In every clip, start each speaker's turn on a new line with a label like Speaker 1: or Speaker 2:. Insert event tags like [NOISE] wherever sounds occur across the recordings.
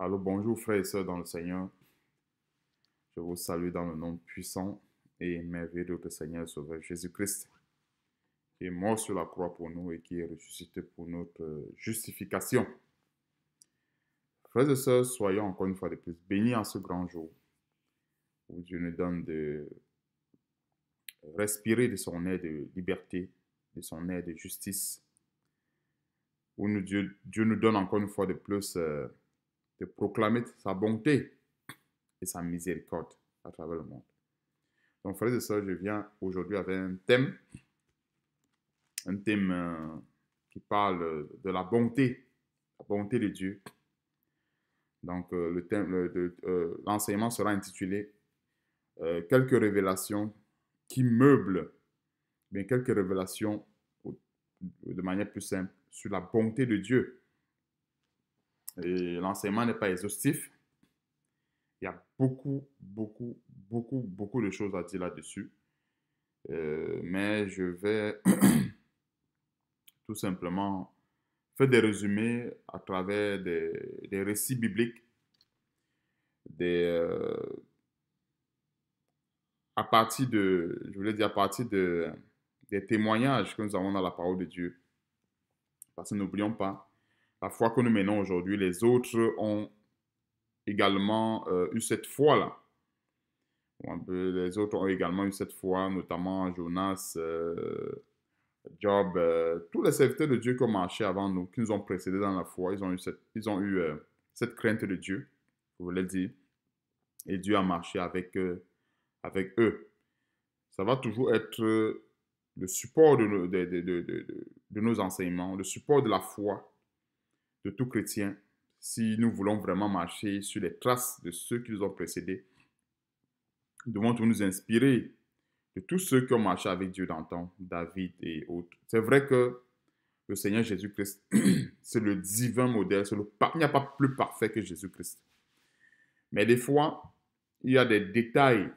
Speaker 1: Allô, bonjour frères et sœurs dans le Seigneur. Je vous salue dans le nom puissant et merveilleux de Seigneur Sauveur Jésus-Christ, qui est mort sur la croix pour nous et qui est ressuscité pour notre euh, justification. Frères et sœurs, soyons encore une fois de plus bénis en ce grand jour où Dieu nous donne de respirer de son air de liberté, de son air de justice, où Dieu, nous donne encore une fois de plus. Euh, de proclamer sa bonté et sa miséricorde à travers le monde. Donc, frères et sœurs, je viens aujourd'hui avec un thème, un thème euh, qui parle de la bonté, la bonté de Dieu. Donc, euh, le euh, l'enseignement sera intitulé Quelques révélations qui meublent, mais quelques révélations de manière plus simple sur la bonté de Dieu l'enseignement n'est pas exhaustif. Il y a beaucoup, beaucoup, beaucoup, beaucoup de choses à dire là-dessus. Euh, mais je vais [CLEARS THROAT] tout simplement faire des résumés à travers des, récits bibliques, des, euh, à partir de, je voulais dire à partir de, des témoignages que nous avons dans la parole de Dieu. Parce que n'oublions pas, la foi que nous menons aujourd'hui, les autres ont également euh, eu cette foi-là. Les autres ont également eu cette foi, notamment Jonas, euh, Job, euh, tous les serviteurs de Dieu qui ont marché avant nous, qui nous ont précédés dans la foi, ils ont eu cette, ils ont eu, cette crainte de Dieu, je vous l'ai dit, et Dieu a marché avec, avec eux. Ça va toujours être le support de, de, de nos enseignements, le support de la foi de tout chrétien si nous voulons vraiment marcher sur les traces de ceux qui nous ont précédés. Nous devons nous inspirer de tous ceux qui ont marché avec Dieu dans le temps, David et autres. C'est vrai que le Seigneur Jésus-Christ, [CLEARS THROAT] c'est le divin modèle, le, il n'y a pas plus parfait que Jésus-Christ. Mais des fois, il y a des détails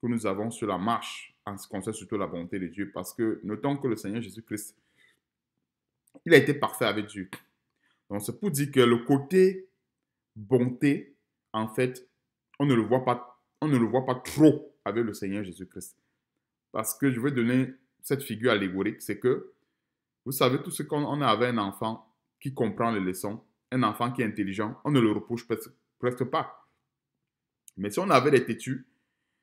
Speaker 1: que nous avons sur la marche en ce qui concerne surtout la bonté de Dieu, parce que notons que le Seigneur Jésus-Christ, il a été parfait avec Dieu. Donc, c'est pour dire que le côté bonté, en fait, on ne le voit pas, on ne le voit pas trop avec le Seigneur Jésus-Christ. Parce que je vais donner cette figure allégorique, c'est que, vous savez, tout ce qu'on a avec un enfant qui comprend les leçons, un enfant qui est intelligent, on ne le reproche presque pas. Mais si on avait des têtus,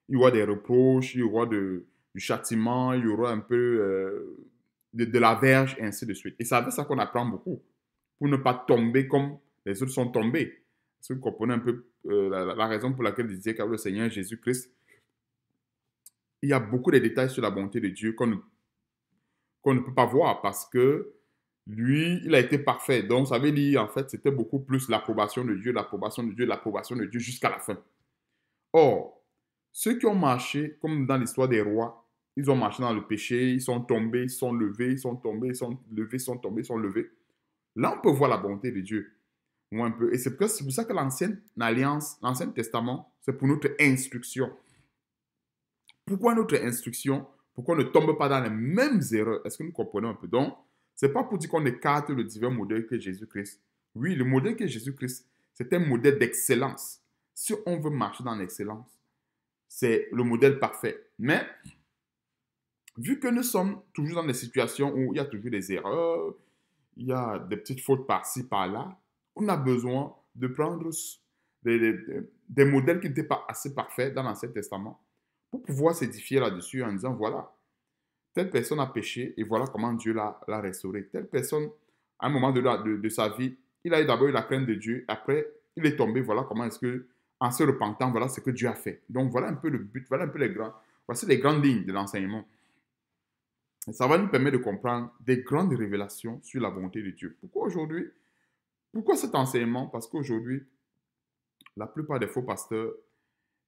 Speaker 1: il y aura des reproches, il y aura du châtiment, il y aura un peu euh, de, de, la verge, et ainsi de suite. Et c'est avec ça qu'on apprend beaucoup pour ne pas tomber comme les autres sont tombés. Est-ce que vous comprenez un peu euh, la, raison pour laquelle disait qu'avec le Seigneur Jésus-Christ, il y a beaucoup de détails sur la bonté de Dieu qu'on ne, ne peut pas voir parce que lui, il a été parfait. Donc, ça veut dire, en fait, c'était beaucoup plus l'approbation de Dieu, l'approbation de Dieu, l'approbation de Dieu jusqu'à la fin. Or, ceux qui ont marché, comme dans l'histoire des rois, ils ont marché dans le péché, ils sont tombés, ils sont levés, ils sont tombés, ils sont levés, ils sont tombés, ils sont levés. Là, on peut voir la bonté de Dieu. Ou un peu. Et c'est pour ça que l'ancienne alliance, l'Ancien Testament, c'est pour notre instruction. Pourquoi notre instruction Pourquoi on ne tombe pas dans les mêmes erreurs Est-ce que nous comprenons un peu Donc, ce n'est pas pour dire qu'on écarte le divers modèle que Jésus-Christ. Oui, le modèle que Jésus-Christ, c'est un modèle d'excellence. Si on veut marcher dans l'excellence, c'est le modèle parfait. Mais, vu que nous sommes toujours dans des situations où il y a toujours des erreurs, il y a des petites fautes par-ci, par-là, on a besoin de prendre des, modèles qui n'étaient pas assez parfaits dans l'Ancien Testament pour pouvoir s'édifier là-dessus en disant, voilà, telle personne a péché et voilà comment Dieu l'a, restauré. Telle personne, à un moment de, de, sa vie, il a eu d'abord la crainte de Dieu, après il est tombé, voilà comment est-ce que, en se repentant, voilà ce que Dieu a fait. Donc voilà un peu le but, voilà un peu les grands, voici les grandes lignes de l'enseignement ça va nous permettre de comprendre des grandes révélations sur la bonté de Dieu. Pourquoi aujourd'hui Pourquoi cet enseignement Parce qu'aujourd'hui, la plupart des faux pasteurs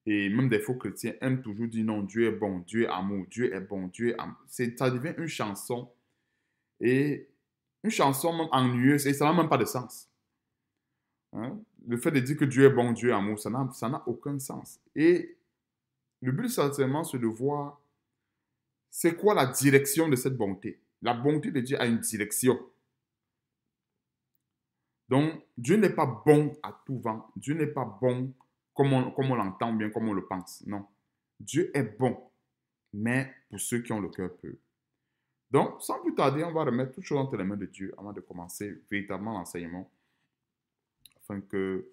Speaker 1: et même des faux chrétiens aiment toujours dire non, Dieu est bon, Dieu est amour, Dieu est bon, Dieu est amour. ça devient une chanson et une chanson ennuyeuse et ça n'a même pas de sens. Hein? Le fait de dire que Dieu est bon, Dieu est amour, ça n'a aucun sens. Et le but, certainement, c'est de voir c'est quoi la direction de cette bonté La bonté de Dieu a une direction. Donc, Dieu n'est pas bon à tout vent. Dieu n'est pas bon comme on, comme on l'entend bien, comme on le pense. Non. Dieu est bon, mais pour ceux qui ont le cœur peu. Donc, sans plus tarder, on va remettre toutes choses entre les mains de Dieu avant de commencer véritablement l'enseignement, afin que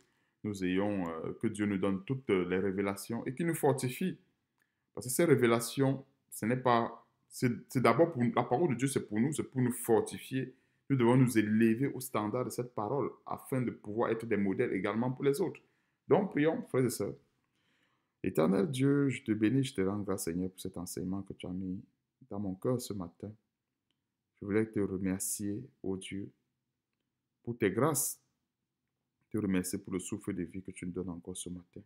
Speaker 1: nous ayons, euh, que Dieu nous donne toutes euh, les révélations et qu'il nous fortifie. Parce que ces révélations ce n'est pas. C'est d'abord pour la parole de Dieu, c'est pour nous, c'est pour nous fortifier. Nous devons nous élever au standard de cette parole afin de pouvoir être des modèles également pour les autres. Donc, prions, frères et sœurs. Éternel Dieu, je te bénis, je te rends grâce, Seigneur, pour cet enseignement que tu as mis dans mon cœur ce matin. Je voulais te remercier, ô Dieu, pour tes grâces. Te remercier pour le souffle de vie que tu nous donnes encore ce matin.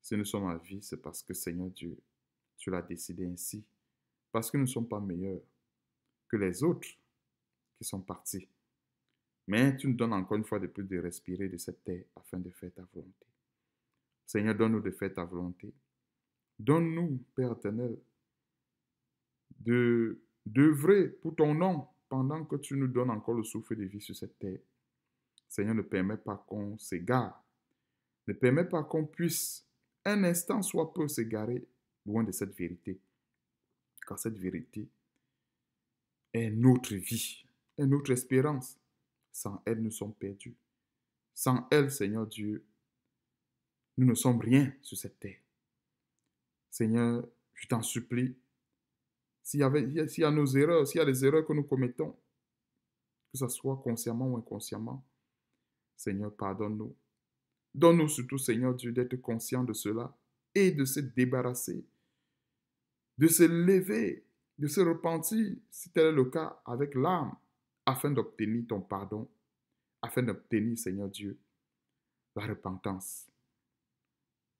Speaker 1: Si nous sommes à vie, c'est parce que, Seigneur Dieu, tu l'as décidé ainsi parce que nous ne sommes pas meilleurs que les autres qui sont partis. Mais tu nous donnes encore une fois de plus de respirer de cette terre afin de faire ta volonté. Seigneur, donne-nous de faire ta volonté. Donne-nous, Père éternel, de d'œuvrer pour ton nom pendant que tu nous donnes encore le souffle de vie sur cette terre. Seigneur, ne permet pas qu'on s'égare. Ne permet pas qu'on puisse un instant soit peu s'égarer loin de cette vérité. Car cette vérité est notre vie, est notre espérance. Sans elle, nous sommes perdus. Sans elle, Seigneur Dieu, nous ne sommes rien sur cette terre. Seigneur, je t'en supplie, s'il y, a nos erreurs, s'il y a les erreurs que nous commettons, que ce soit consciemment ou inconsciemment, Seigneur, pardonne-nous. Donne-nous surtout, Seigneur Dieu, d'être conscient de cela et de se débarrasser de se lever, de se repentir, si tel est le cas, avec l'âme, afin d'obtenir ton pardon, afin d'obtenir, Seigneur Dieu, la repentance.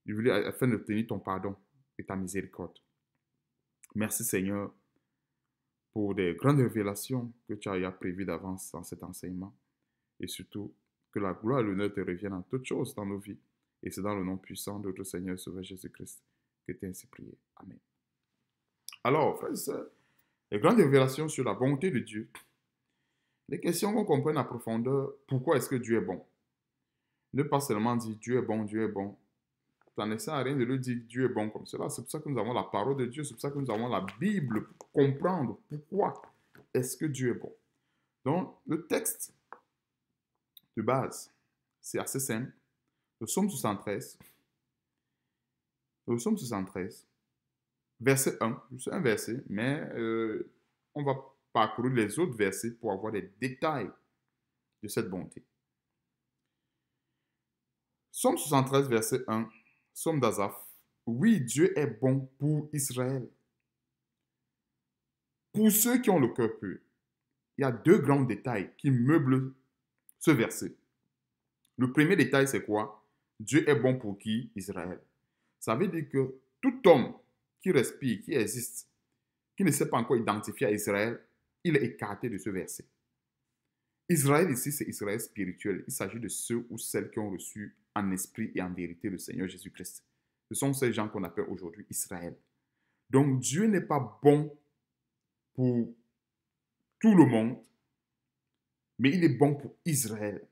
Speaker 1: Je euh, afin d'obtenir ton pardon et ta miséricorde. Merci, Seigneur, pour des grandes révélations que tu as prévues d'avance dans cet enseignement. Et surtout, que la gloire et l'honneur te reviennent en toutes choses dans nos vies. Et c'est dans le nom puissant de notre Seigneur Sauveur Jésus-Christ que tu ainsi prié. Amen. Alors, les grandes révélations sur la bonté de Dieu, les questions qu'on comprend à profondeur, pourquoi est-ce que Dieu est bon Ne pas seulement dire Dieu est bon, Dieu est bon. Ça ne sert à rien de le dire Dieu est bon comme cela. C'est pour ça que nous avons la parole de Dieu, c'est pour ça que nous avons la Bible pour comprendre pourquoi est-ce que Dieu est bon. Donc, le texte de base, c'est assez simple. Le somme 73. Le somme 73 verset 1, c'est un verset, mais euh, on va parcourir les autres versets pour avoir les détails de cette bonté. Somme 73, verset 1, Somme d'Azaf. Oui, Dieu est bon pour Israël. Pour ceux qui ont le cœur pur, il y a deux grands détails qui meublent ce verset. Le premier détail, c'est quoi Dieu est bon pour qui Israël. Ça veut dire que tout homme qui respire, qui existe, qui ne s'est pas encore identifié à Israël, il est écarté de ce verset. Israël ici, c'est Israël spirituel. Il s'agit de ceux ou celles qui ont reçu en esprit et en vérité le Seigneur Jésus-Christ. Ce sont ces gens qu'on appelle aujourd'hui Israël. Donc Dieu n'est pas bon pour tout le monde, mais il est bon pour Israël.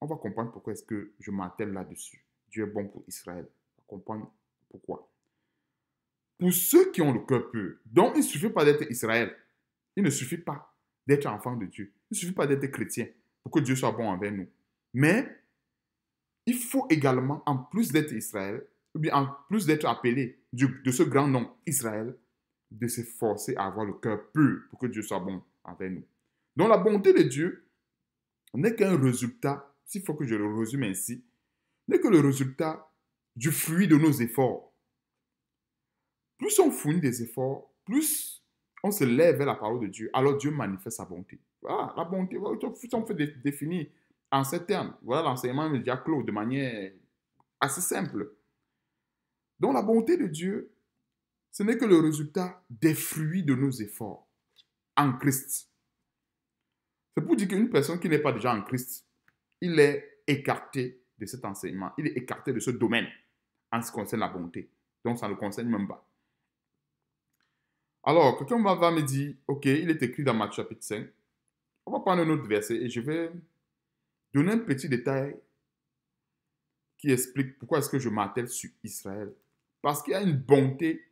Speaker 1: On va comprendre pourquoi est-ce que je m'attelle là-dessus. Dieu est bon pour Israël. On va comprendre pourquoi pour ceux qui ont le cœur pur. Donc, il ne suffit pas d'être Israël. Il ne suffit pas d'être enfant de Dieu. Il ne suffit pas d'être chrétien pour que Dieu soit bon envers nous. Mais il faut également, en plus d'être Israël, ou bien en plus d'être appelé de ce grand nom Israël, de s'efforcer à avoir le cœur pur pour que Dieu soit bon envers nous. Donc la bonté de Dieu n'est qu'un résultat, s'il faut que je le résume ainsi, n'est que le résultat du fruit de nos efforts. Plus on fournit des efforts, plus on se lève vers la parole de Dieu, alors Dieu manifeste sa bonté. Voilà, la bonté, on fait définir en ces termes. Voilà l'enseignement de Jacques de manière assez simple. Donc la bonté de Dieu, ce n'est que le résultat des fruits de nos efforts en Christ. C'est pour dire qu'une personne qui n'est pas déjà en Christ, il est écarté de cet enseignement, il est écarté de ce domaine en ce qui concerne la bonté. Donc ça ne le concerne même pas. Alors, quelqu'un va me dire, OK, il est écrit dans Matthieu chapitre 5. On va prendre un autre verset et je vais donner un petit détail qui explique pourquoi est-ce que je m'attelle sur Israël. Parce qu'il y a une bonté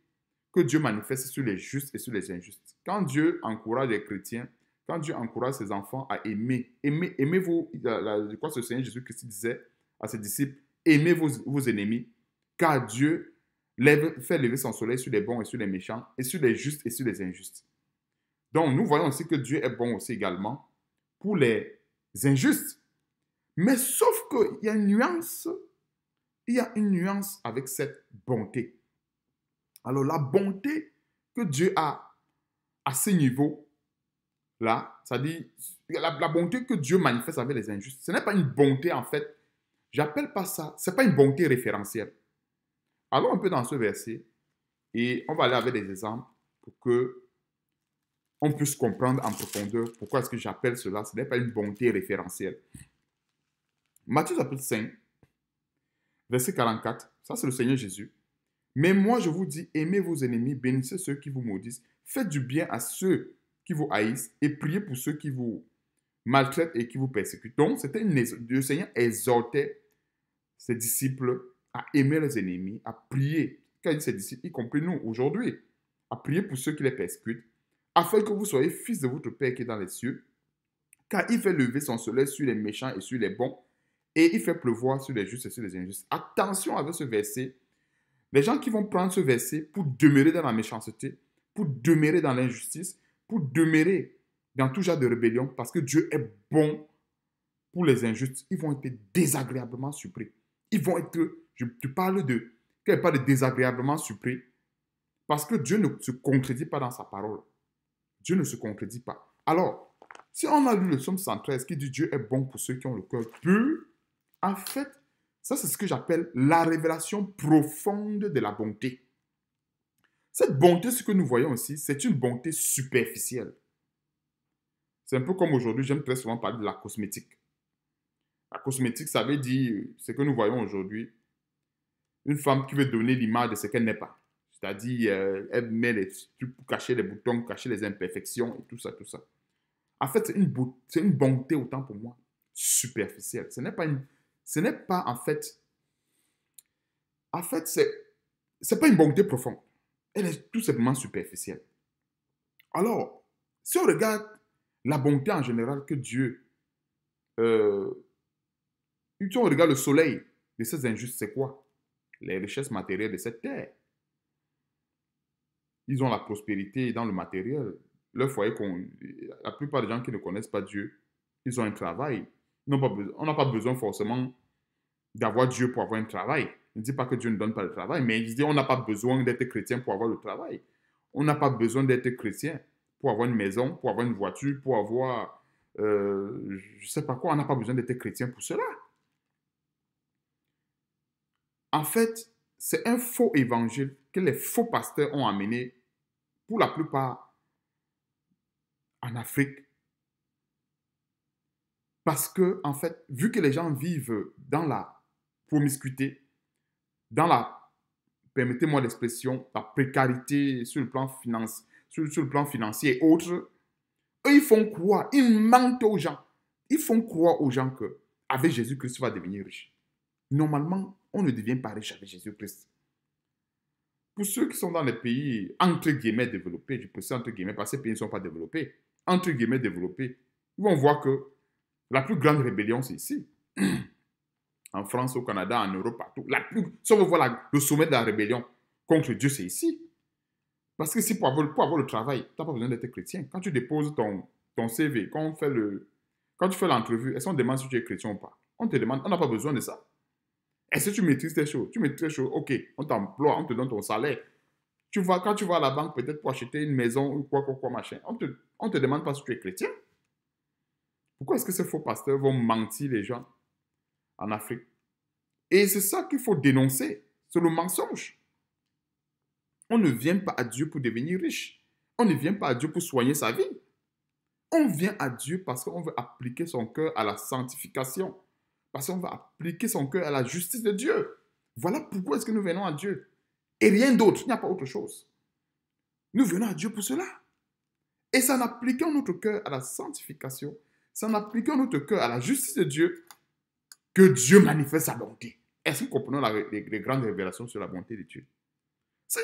Speaker 1: que Dieu manifeste sur les justes et sur les injustes. Quand Dieu encourage les chrétiens, quand Dieu encourage ses enfants à aimer, aimer aimez-vous, je crois que Seigneur Jésus-Christ disait à ses disciples, aimez vos ennemis, car Dieu lève, fait lever son soleil sur les bons et sur les méchants, et sur les justes et sur les injustes. Donc nous voyons aussi que Dieu est bon aussi également pour les injustes. Mais sauf qu'il y a une nuance, il y a une nuance avec cette bonté. Alors la bonté que Dieu a à ce niveau-là, c'est-à-dire la, bonté que Dieu manifeste avec les injustes, ce n'est pas une bonté en fait, j'appelle pas ça, ce n'est pas une bonté référentielle. Allons un peu dans ce verset et on va aller avec des exemples pour que on puisse comprendre en profondeur pourquoi est-ce que j'appelle cela, ce n'est pas une bonté référentielle. Matthieu chapitre 5, verset 44, ça c'est le Seigneur Jésus. Mais moi je vous dis, aimez vos ennemis, bénissez ceux qui vous maudissent, faites du bien à ceux qui vous haïssent et priez pour ceux qui vous maltraitent et qui vous persécutent. Donc c'était une... Le Seigneur exhortait ses disciples à aimer les ennemis, à prier. Quand il s'est dit, y compris nous aujourd'hui, à prier pour ceux qui les persécutent, afin que vous soyez fils de votre Père qui est dans les cieux, car il fait lever son soleil sur les méchants et sur les bons, et il fait pleuvoir sur les justes et sur les injustes. Attention avec ce verset. Les gens qui vont prendre ce verset pour demeurer dans la méchanceté, pour demeurer dans l'injustice, pour demeurer dans tout genre de rébellion, parce que Dieu est bon pour les injustes, ils vont être désagréablement surpris. Ils vont être tu parles de tu part de désagréablement surpris. Parce que Dieu ne se contredit pas dans sa parole. Dieu ne se contredit pas. Alors, si on a lu le psaume 113 qui dit Dieu est bon pour ceux qui ont le cœur pur, en fait, ça c'est ce que j'appelle la révélation profonde de la bonté. Cette bonté, ce que nous voyons ici, c'est une bonté superficielle. C'est un peu comme aujourd'hui, j'aime très souvent parler de la cosmétique. La cosmétique, ça veut dire, ce que nous voyons aujourd'hui, une femme qui veut donner l'image de ce qu'elle n'est pas. C'est-à-dire, euh, elle met les trucs pour cacher les boutons, cacher les imperfections et tout ça, tout ça. En fait, c'est une, une bonté autant pour moi, superficielle. Ce n'est pas une, ce n'est pas en fait, en fait, c'est, c'est pas une bonté profonde. Elle est tout simplement superficielle. Alors, si on regarde la bonté en général que Dieu, euh, si on regarde le soleil de ces injustes, c'est quoi les richesses matérielles de cette terre. Ils ont la prospérité dans le matériel. Leur foyer, la plupart des gens qui ne connaissent pas Dieu, ils ont un travail. pas besoin, on n'a pas besoin forcément d'avoir Dieu pour avoir un travail. Je ne dis pas que Dieu ne donne pas le travail, mais il dit on n'a pas besoin d'être chrétien pour avoir le travail. On n'a pas besoin d'être chrétien pour avoir une maison, pour avoir une voiture, pour avoir, euh, je ne sais pas quoi. On n'a pas besoin d'être chrétien pour cela. En fait, c'est un faux évangile que les faux pasteurs ont amené, pour la plupart, en Afrique. Parce que, en fait, vu que les gens vivent dans la promiscuité, dans la, permettez-moi l'expression, la précarité sur le plan, sur, le plan financier et autres, eux, ils font croire, ils mentent aux gens. Ils font croire aux gens que avec Jésus-Christ, tu vas devenir riche. Normalement, on ne devient pas riche avec Jésus-Christ. Pour ceux qui sont dans les pays, entre guillemets, développés, je précise entre guillemets, parce que ces pays ne sont pas développés, entre guillemets, développés, ils on voit que la plus grande rébellion, c'est ici. [CLEARS THROAT] en France, au Canada, en Europe, partout. La plus, si on veut voir le sommet de la rébellion contre Dieu, c'est ici. Parce que si pour avoir, avoir le travail, tu n'as pas besoin d'être chrétien. Quand tu déposes ton, ton CV, quand, on fait le, quand tu fais l'entrevue, est-ce qu'on demande si tu es chrétien ou pas On te demande, on n'a pas besoin de ça. Est-ce que tu maîtrises tes choses Tu maîtrises tes choses, ok, on t'emploie, on te donne ton salaire. Tu vas, quand tu vas à la banque, peut-être pour acheter une maison ou quoi, quoi, quoi, machin, on te, on te demande pas si tu es chrétien. Pourquoi est-ce que ces faux pasteurs vont mentir les gens en Afrique Et c'est ça qu'il faut dénoncer, c'est le mensonge. On ne vient pas à Dieu pour devenir riche. On ne vient pas à Dieu pour soigner sa vie. On vient à Dieu parce qu'on veut appliquer son cœur à la sanctification. Parce qu'on va appliquer son cœur à la justice de Dieu. Voilà pourquoi est-ce que nous venons à Dieu. Et rien d'autre, il n'y a pas autre chose. Nous venons à Dieu pour cela. Et c'est en appliquant notre cœur à la sanctification, c'est en appliquant notre cœur à la justice de Dieu que Dieu manifeste sa bonté. Est-ce que nous comprenons les, grandes révélations sur la bonté de Dieu C'est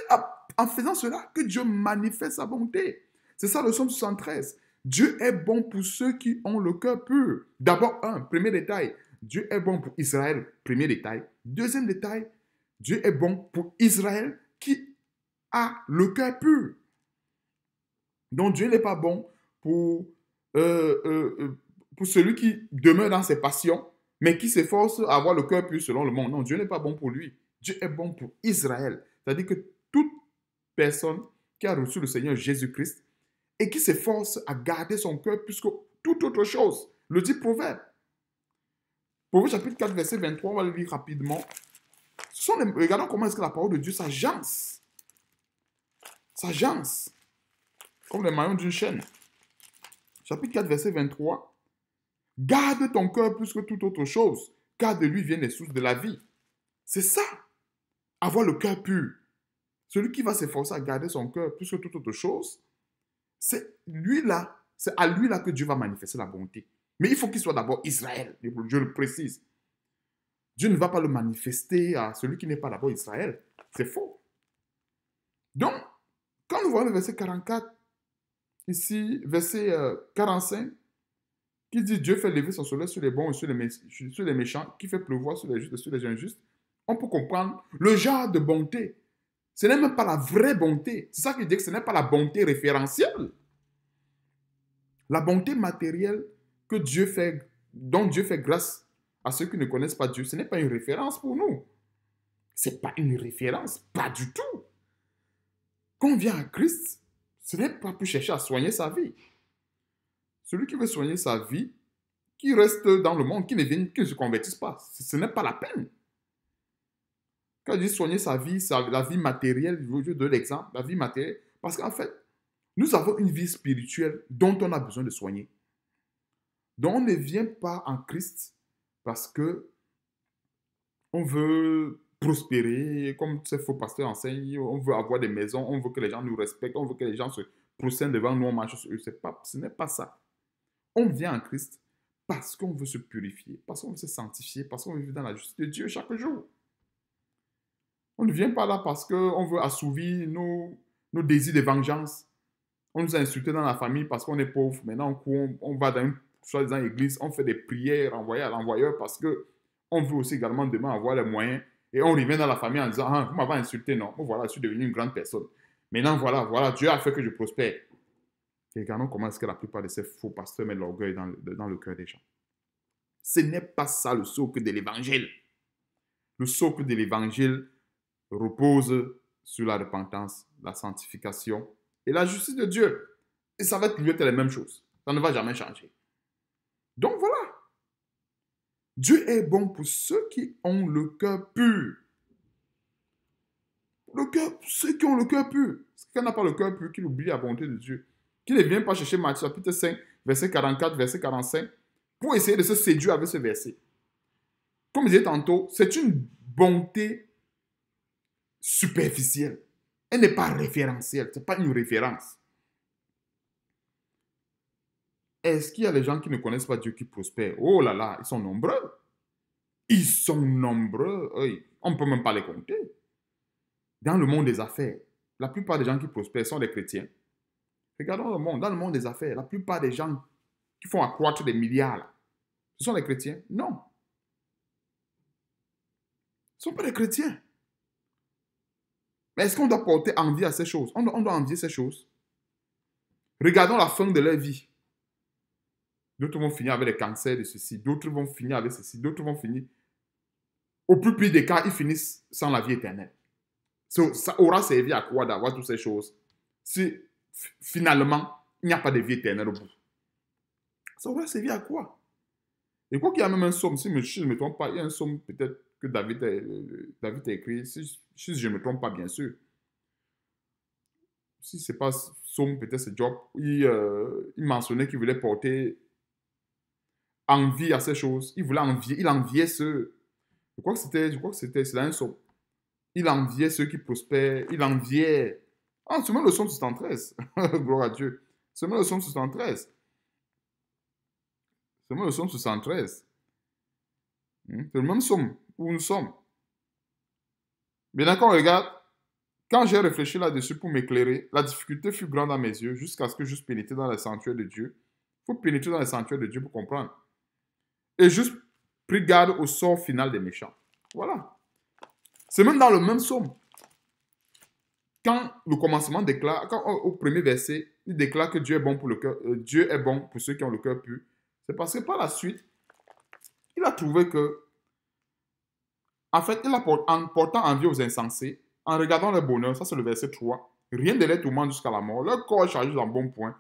Speaker 1: en faisant cela que Dieu manifeste sa bonté. C'est ça le psaume 73. Dieu est bon pour ceux qui ont le cœur pur. D'abord, un premier détail, Dieu est bon pour Israël, premier détail. Deuxième détail, Dieu est bon pour Israël qui a le cœur pur. Donc Dieu n'est pas bon pour, euh, euh, euh, pour celui qui demeure dans ses passions, mais qui s'efforce à avoir le cœur pur selon le monde. Non, Dieu n'est pas bon pour lui. Dieu est bon pour Israël. C'est-à-dire que toute personne qui a reçu le Seigneur Jésus-Christ et qui s'efforce à garder son cœur puisque que toute autre chose, le dit Proverbe vous, chapitre 4, verset 23, on va le lire rapidement. regardons comment est-ce que la parole de Dieu s'agence. S'agence. Comme les maillons d'une chaîne. Chapitre 4, verset 23. Garde ton cœur plus que toute autre chose, car de lui viennent les sources de la vie. C'est ça. Avoir le cœur pur. Celui qui va s'efforcer à garder son cœur plus que toute autre chose, c'est lui là, c'est à lui là que Dieu va manifester la bonté. Mais il faut qu'il soit d'abord Israël. Je le précise. Dieu ne va pas le manifester à celui qui n'est pas d'abord Israël. C'est faux. Donc, quand nous voyons le verset 44, ici, verset 45, euh, qui dit Dieu fait lever son soleil sur les bons et sur les, sur les méchants, qui fait pleuvoir sur les justes et sur les injustes, on peut comprendre le genre de bonté. Ce n'est même pas la vraie bonté. C'est ça qui dit que ce n'est pas la bonté référentielle. La bonté matérielle que Dieu fait, dont Dieu fait grâce à ceux qui ne connaissent pas Dieu, ce n'est pas une référence pour nous. Ce n'est pas une référence, pas du tout. Quand on vient à Christ, ce n'est pas pour chercher à soigner sa vie. Celui qui veut soigner sa vie, qui reste dans le monde, qui ne, vient que ne se convertisse pas, ce n'est pas la peine. Quand je dis soigner sa vie, la vie matérielle, je donne l'exemple, la vie matérielle, parce qu'en fait, nous avons une vie spirituelle dont on a besoin de soigner. Donc on ne vient pas en Christ parce que on veut prospérer, comme ces faux pasteurs enseignent, on veut avoir des maisons, on veut que les gens nous respectent, on veut que les gens se procèdent devant nous, on marche sur eux. Pas, ce n'est pas ça. On vient en Christ parce qu'on veut se purifier, parce qu'on veut se sanctifier, parce qu'on veut vivre dans la justice de Dieu chaque jour. On ne vient pas là parce qu'on veut assouvir nos, nos désirs de vengeance. On nous a insultés dans la famille parce qu'on est pauvre. Maintenant, on, on va dans une soit dans l'église, on fait des prières envoyées à l'envoyeur parce que on veut aussi également demain avoir les moyens et on revient dans la famille en disant ah, vous m'avez insulté, non, moi voilà, je suis devenu une grande personne. Maintenant, voilà, voilà, Dieu a fait que je prospère. Et regardons comment est-ce que la plupart de ces faux pasteurs mettent l'orgueil dans, dans le cœur des gens. Ce n'est pas ça le socle de l'évangile. Le socle de l'évangile repose sur la repentance, la sanctification et la justice de Dieu. Et ça va être les mêmes choses. Ça ne va jamais changer. Donc voilà. Dieu est bon pour ceux qui ont le cœur pur. Le cœur, ceux qui ont le cœur pur. qui n'a pas le cœur pur, qu'il oublie la bonté de Dieu. Qu'il ne vient pas chercher Matthieu chapitre 5, verset 44, verset 45, pour essayer de se séduire avec ce verset. Comme je disais tantôt, c'est une bonté superficielle. Elle n'est pas référentielle. Ce n'est pas une référence. Est-ce qu'il y a des gens qui ne connaissent pas Dieu qui prospèrent Oh là là, ils sont nombreux. Ils sont nombreux. on ne peut même pas les compter. Dans le monde des affaires, la plupart des gens qui prospèrent sont des chrétiens. Regardons le monde. Dans le monde des affaires, la plupart des gens qui font accroître des milliards, ce sont des chrétiens Non. Ce ne sont pas des chrétiens. Mais est-ce qu'on doit porter envie à ces choses on doit, on doit envier ces choses. Regardons la fin de leur vie. D'autres vont finir avec les cancers de ceci. D'autres vont finir avec ceci. D'autres vont finir. Au plus pire des cas, ils finissent sans la vie éternelle. ça aura servi à quoi d'avoir toutes ces choses si finalement il n'y a pas de vie éternelle au bout Ça aura servi à quoi Et quoi qu'il y a même un somme, si je ne me trompe pas, il y a un somme peut-être que David euh, a, David écrit, si, je ne me trompe pas, bien sûr si c'est pas Somme, peut-être c'est Job, il, euh, il mentionnait qu'il voulait porter envie à ces choses. Il voulait envier, il enviait ceux. Je crois que c'était, je crois que c'était, c'est un somme. Il enviait ceux qui prospèrent, il enviait. Ah, seulement le somme 73. [LAUGHS] Gloire à Dieu. Seulement le somme 73. Seulement le somme 73. C'est le même somme où nous sommes. Mais d'accord, regarde, quand j'ai réfléchi là-dessus pour m'éclairer, la difficulté fut grande à mes yeux jusqu'à ce que je pénétré dans le sanctuaire de Dieu. Il faut pénétrer dans le sanctuaire de Dieu pour comprendre et juste pris garde au sort final des méchants. Voilà. C'est même dans le même psaume. Quand le commencement déclare, quand au premier verset, il déclare que Dieu est bon pour le cœur, euh, Dieu est bon pour ceux qui ont le cœur pur, c'est parce que par la suite, il a trouvé que, en fait, il a en portant envie aux insensés, en regardant le bonheur, ça c'est le verset 3, rien ne les tourmente jusqu'à la mort, leur corps est chargé d'un bon point,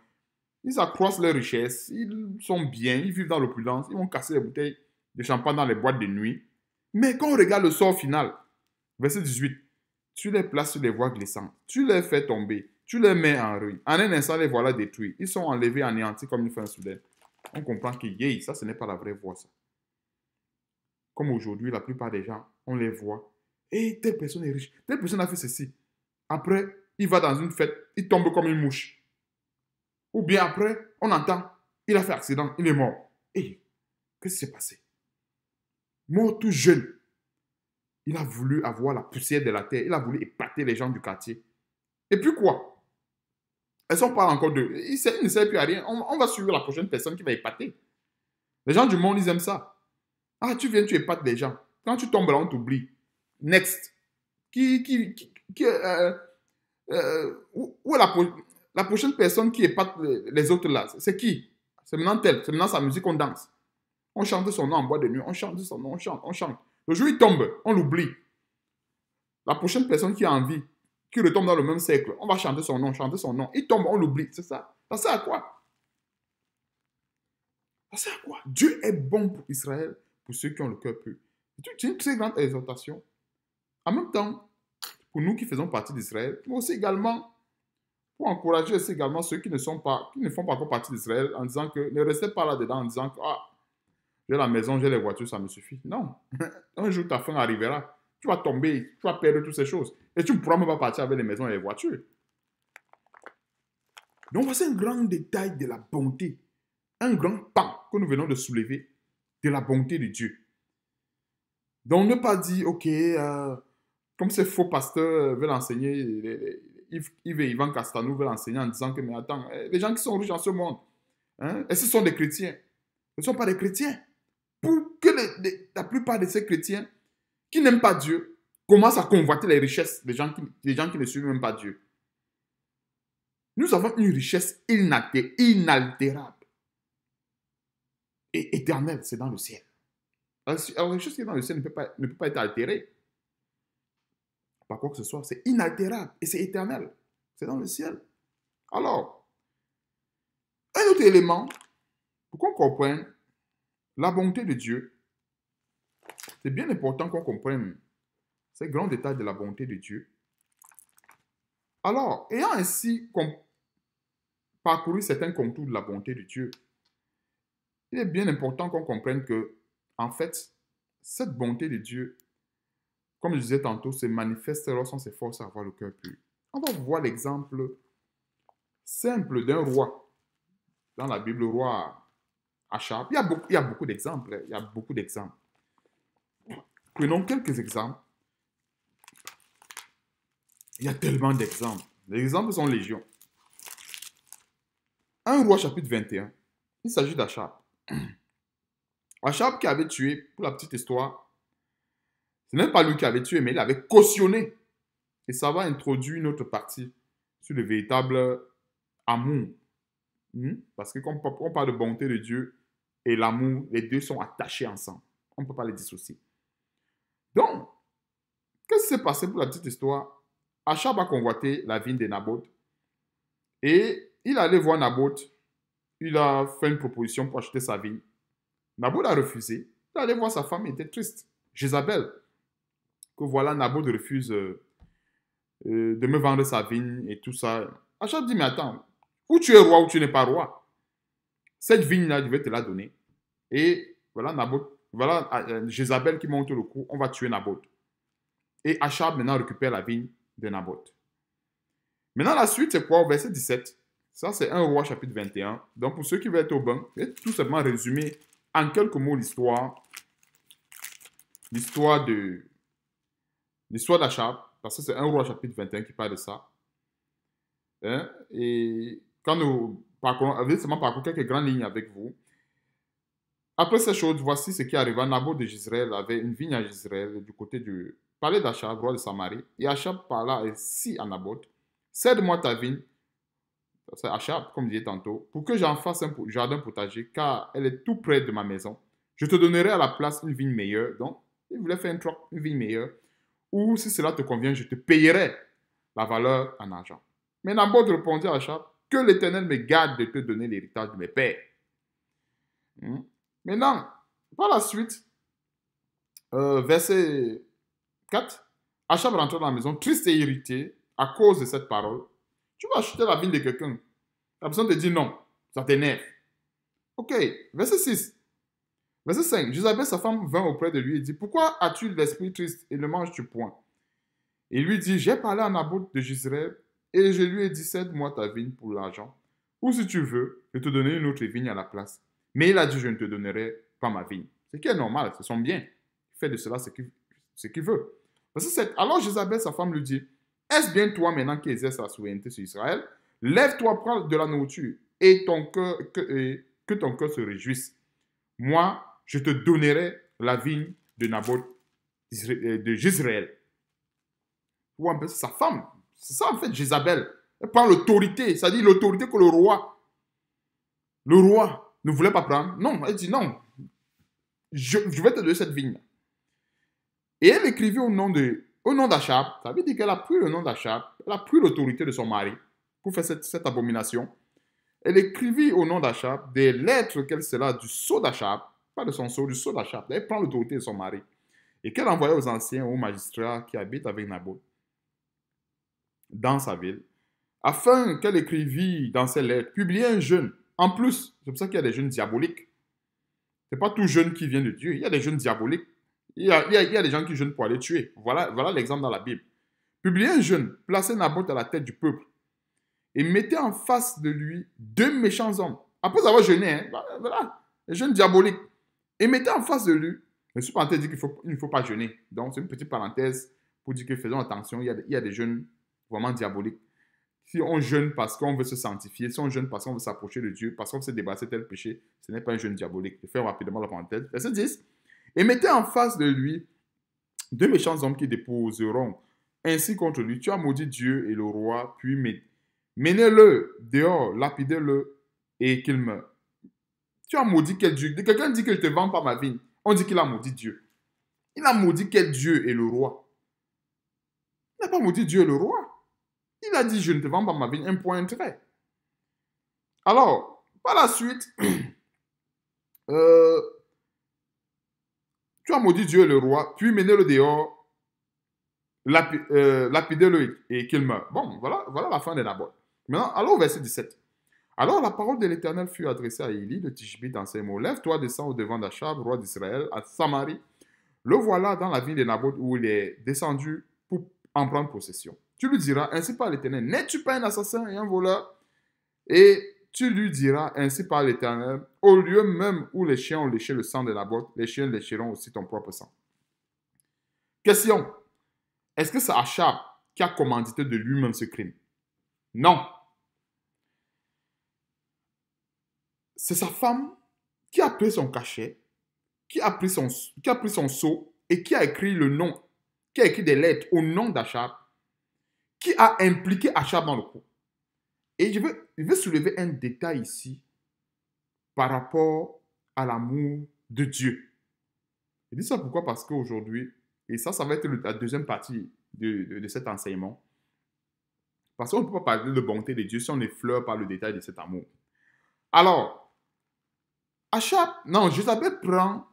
Speaker 1: ils accroissent leurs richesses, ils sont bien, ils vivent dans l'opulence, ils vont casser les bouteilles de champagne dans les boîtes de nuit. Mais quand on regarde le sort final, verset 18, tu les places sur les voies glissantes, tu les fais tomber, tu les mets en ruine. En un instant, les voilà détruits. Ils sont enlevés, anéantis comme une fin soudaine. On comprend que, yeah, ça, ce n'est pas la vraie voie, ça. Comme aujourd'hui, la plupart des gens, on les voit. Et eh, telle personne est riche, telle personne a fait ceci. Après, il va dans une fête, il tombe comme une mouche. Ou bien après, on entend, il a fait accident, il est mort. Et qu'est-ce qui s'est passé Mort tout jeune. Il a voulu avoir la poussière de la terre. Il a voulu épater les gens du quartier. Et puis quoi Elles sont qu'on encore de... Il, ne sait plus à rien. On, va suivre la prochaine personne qui va épater. Les gens du monde, ils aiment ça. Ah, tu viens, tu épates des gens. Quand tu tombes là, on t'oublie. Next. Qui... qui, qui, qui euh, euh, où, où est la... La prochaine personne qui pas les autres là, c'est qui C'est maintenant tel, c'est maintenant sa musique, on danse. On chante son nom en bois de nuit, on chante son nom, on chante, on chante. Le jour il tombe, on l'oublie. La prochaine personne qui a envie, qui retombe dans le même cercle, on va chanter son nom, chanter son nom. Il tombe, on l'oublie, c'est ça. Ça à quoi Ça à quoi Dieu est bon pour Israël, pour ceux qui ont le cœur pur. C'est une très grande exhortation. En même temps, pour nous qui faisons partie d'Israël, mais aussi également pour encourager également ceux qui ne, sont pas, qui ne font pas encore partie d'Israël en disant que ne restez pas là-dedans en disant que ah, j'ai la maison, j'ai les voitures, ça me suffit. Non. [LAUGHS] Un jour, ta fin arrivera. Tu vas tomber, tu vas perdre toutes ces choses. Et tu ne pourras même pas partir avec les maisons et les voitures. Donc, voici un grand détail de la bonté, un grand pas que nous venons de soulever de la bonté de Dieu. Donc, ne pas dire, OK, euh, comme ces faux pasteurs veulent enseigner les, Yves, et Ivan Castanou veulent enseigner en disant que, mais attends, eh, les gens qui sont riches en ce monde, hein, et ce sont des chrétiens. Ce ne sont pas des chrétiens. Pour que la plupart de ces chrétiens qui n'aiment pas Dieu commencent à convoiter les richesses des gens qui, gens qui ne suivent même pas Dieu. Nous avons une richesse inaltérable et éternelle, c'est dans le ciel. La richesse qui est dans le ciel ne peut pas, ne peut pas être altérée par quoi que ce soit. C'est inaltérable et c'est éternel. C'est dans le ciel. Alors, un autre élément pour qu'on comprenne la bonté de Dieu, c'est bien important qu'on comprenne ces grands détails de la bonté de Dieu. Alors, ayant ainsi parcouru certains contours de la bonté de Dieu, il est bien important qu'on comprenne que, en fait, cette bonté de Dieu comme je disais tantôt, se manifeste ces forces à avoir le cœur pur. On va voir l'exemple simple d'un roi. Dans la Bible, le roi Achab. Il y a beaucoup, d'exemples. Il y a beaucoup d'exemples. Prenons quelques exemples. Il y a tellement d'exemples. Les exemples sont légion. Un roi chapitre 21. Il s'agit d'Achab. [CLEARS THROAT] Achab qui avait tué, pour la petite histoire, ce n'est même pas lui qui avait tué, mais il avait cautionné. Et ça va introduire une autre partie sur le véritable euh, amour. Hmm? Parce que quand on parle de bonté de Dieu et l'amour, les deux sont attachés ensemble. On ne peut pas les dissocier. Donc, qu'est-ce qui s'est passé pour la petite histoire Achab a convoité la vigne de Naboth. Et il allait voir Naboth. Il a fait une proposition pour acheter sa vigne. Naboth a refusé. Il allait voir sa femme, il était triste. Jézabel voilà, Naboth refuse euh, euh, de me vendre sa vigne et tout ça. Achab dit, mais attends, ou tu es roi ou tu n'es pas roi. Cette vigne-là, je vais te la donner. Et voilà, Naboth, voilà euh, Jézabel qui monte le coup, on va tuer Naboth. Et Achab maintenant récupère la vigne de Naboth. Maintenant, la suite, c'est quoi Au verset 17. Ça, c'est un roi chapitre 21. Donc, pour ceux qui veulent être au bain, je vais tout simplement résumer en quelques mots l'histoire l'histoire de, L'histoire d'Achab, parce que c'est un roi chapitre 21 qui parle de ça. Hein? Et quand nous parcourons, vais seulement quelques grandes lignes avec vous. Après ces choses, voici ce qui arriva. Nabot de Jisraël avait une vigne à Jisraël du côté du palais d'Achab, roi de Samarie. Et Achab parla ainsi à Nabot Cède-moi ta vigne, c'est Achab, comme je disais tantôt, pour que j'en fasse un jardin potager, car elle est tout près de ma maison. Je te donnerai à la place une vigne meilleure. Donc, il voulait faire une, une vigne meilleure ou si cela te convient, je te payerai la valeur en argent. Mais Naboth répondit à Achab, que l'Éternel me garde de te donner l'héritage de mes pères. Hmm? Maintenant, par la suite, euh, verset 4, Achab rentre dans la maison triste et irrité à cause de cette parole. Tu vas acheter la ville de quelqu'un. La besoin de dire non, ça t'énerve. Ok, verset 6. Verset 5. Jézabel, sa femme, vint auprès de lui et dit Pourquoi as-tu l'esprit triste et le manges-tu point Il lui dit J'ai parlé à Naboth de Jisraël et je lui ai dit Cède-moi ta vigne pour l'argent, ou si tu veux, je te donnerai une autre vigne à la place. Mais il a dit Je ne te donnerai pas ma vigne. Ce qui est normal, ce sont bien. Il fait de cela ce qu'il veut. Verset 7. Alors Jézabel, sa femme, lui dit Est-ce bien toi maintenant qui exerces la souveraineté sur Israël Lève-toi, prends de la nourriture et ton cœur, et, que ton cœur se réjouisse. Moi, je te donnerai la vigne de Naboth euh, de Ou c'est sa femme. C'est ça en fait, Jézabel. Elle prend l'autorité, Ça dit l'autorité que le roi, le roi ne voulait pas prendre. Non, elle dit non, je, vais te donner cette vigne. Et elle écrivit au nom de, au nom d'Achab. Ça veut dire qu'elle a pris le nom d'Achab. Elle a pris l'autorité de son mari pour faire cette, cette abomination. Elle écrivit au nom d'Achab des lettres qu'elle sera du sceau d'Achab de son seau, du seau de la charte. Elle prend l'autorité de son mari et qu'elle envoyait aux anciens, aux magistrats qui habitent avec Naboth dans sa ville, afin qu'elle écrivit dans ses lettres, publier un jeûne. En plus, c'est pour ça qu'il y a des jeunes diaboliques. Ce n'est pas tout jeûne qui vient de Dieu. Il y a des jeunes diaboliques. Il y a, il y a, des gens qui jeûnent pour aller tuer. Voilà l'exemple dans la Bible. Publiez un jeûne, placez Naboth à la tête du peuple et mettez en face de lui deux méchants hommes. Après avoir jeûné, hein, voilà, un jeûne diabolique. Et mettez en face de lui, le sous-parenthèse dit qu'il il ne faut pas jeûner. Donc, c'est une petite parenthèse pour dire que faisons attention, il y a, des jeunes vraiment diaboliques. Si on jeûne parce qu'on veut se sanctifier, si on jeûne parce qu'on veut s'approcher de Dieu, parce qu'on veut se débarrasser de tel péché, ce n'est pas un jeûne diabolique. Je fais rapidement la parenthèse. Verset 10. Et mettez en face de lui deux méchants hommes qui déposeront ainsi contre lui. Tu as maudit Dieu et le roi, puis menez-le dehors, lapidez-le et qu'il meure. Tu as maudit quel Dieu Quelqu'un dit que je ne te vends pas ma vigne. On dit qu'il a maudit Dieu. Il a maudit quel Dieu est le roi Il n'a pas maudit Dieu le roi. Il a dit, je ne te vends pas ma vigne, un point, très. Alors, par la suite, [CLEARS THROAT] euh, tu as maudit Dieu le roi, puis menez-le dehors, euh, lapidez-le et, qu'il meure. Bon, voilà, voilà la fin de la boîte. Maintenant, allons au verset 17. Alors la parole de l'Éternel fut adressée à Élie de Tishbi dans ces mots Lève-toi, descends au devant d'Achab, roi d'Israël, à Samarie. Le voilà dans la ville de Naboth où il est descendu pour en prendre possession. Tu lui diras Ainsi par l'Éternel, n'es-tu pas un assassin et un voleur Et tu lui diras Ainsi par l'Éternel, au lieu même où les chiens ont léché le sang de Naboth, les chiens lécheront aussi ton propre sang. Question Est-ce que c'est Achab qui a commandité de lui-même ce crime Non c'est sa femme qui a pris son cachet, qui a pris son, qui a pris son seau et qui a écrit le nom, qui a écrit des lettres au nom d'Achab, qui a impliqué Achab dans le coup. Et je veux, je veux soulever un détail ici par rapport à l'amour de Dieu. Je dis ça pourquoi Parce qu'aujourd'hui, et ça, ça va être la deuxième partie de, cet enseignement, parce qu'on ne peut pas parler de bonté de Dieu si on effleure pas le détail de cet amour. Alors, Achab, non, Jézabel prend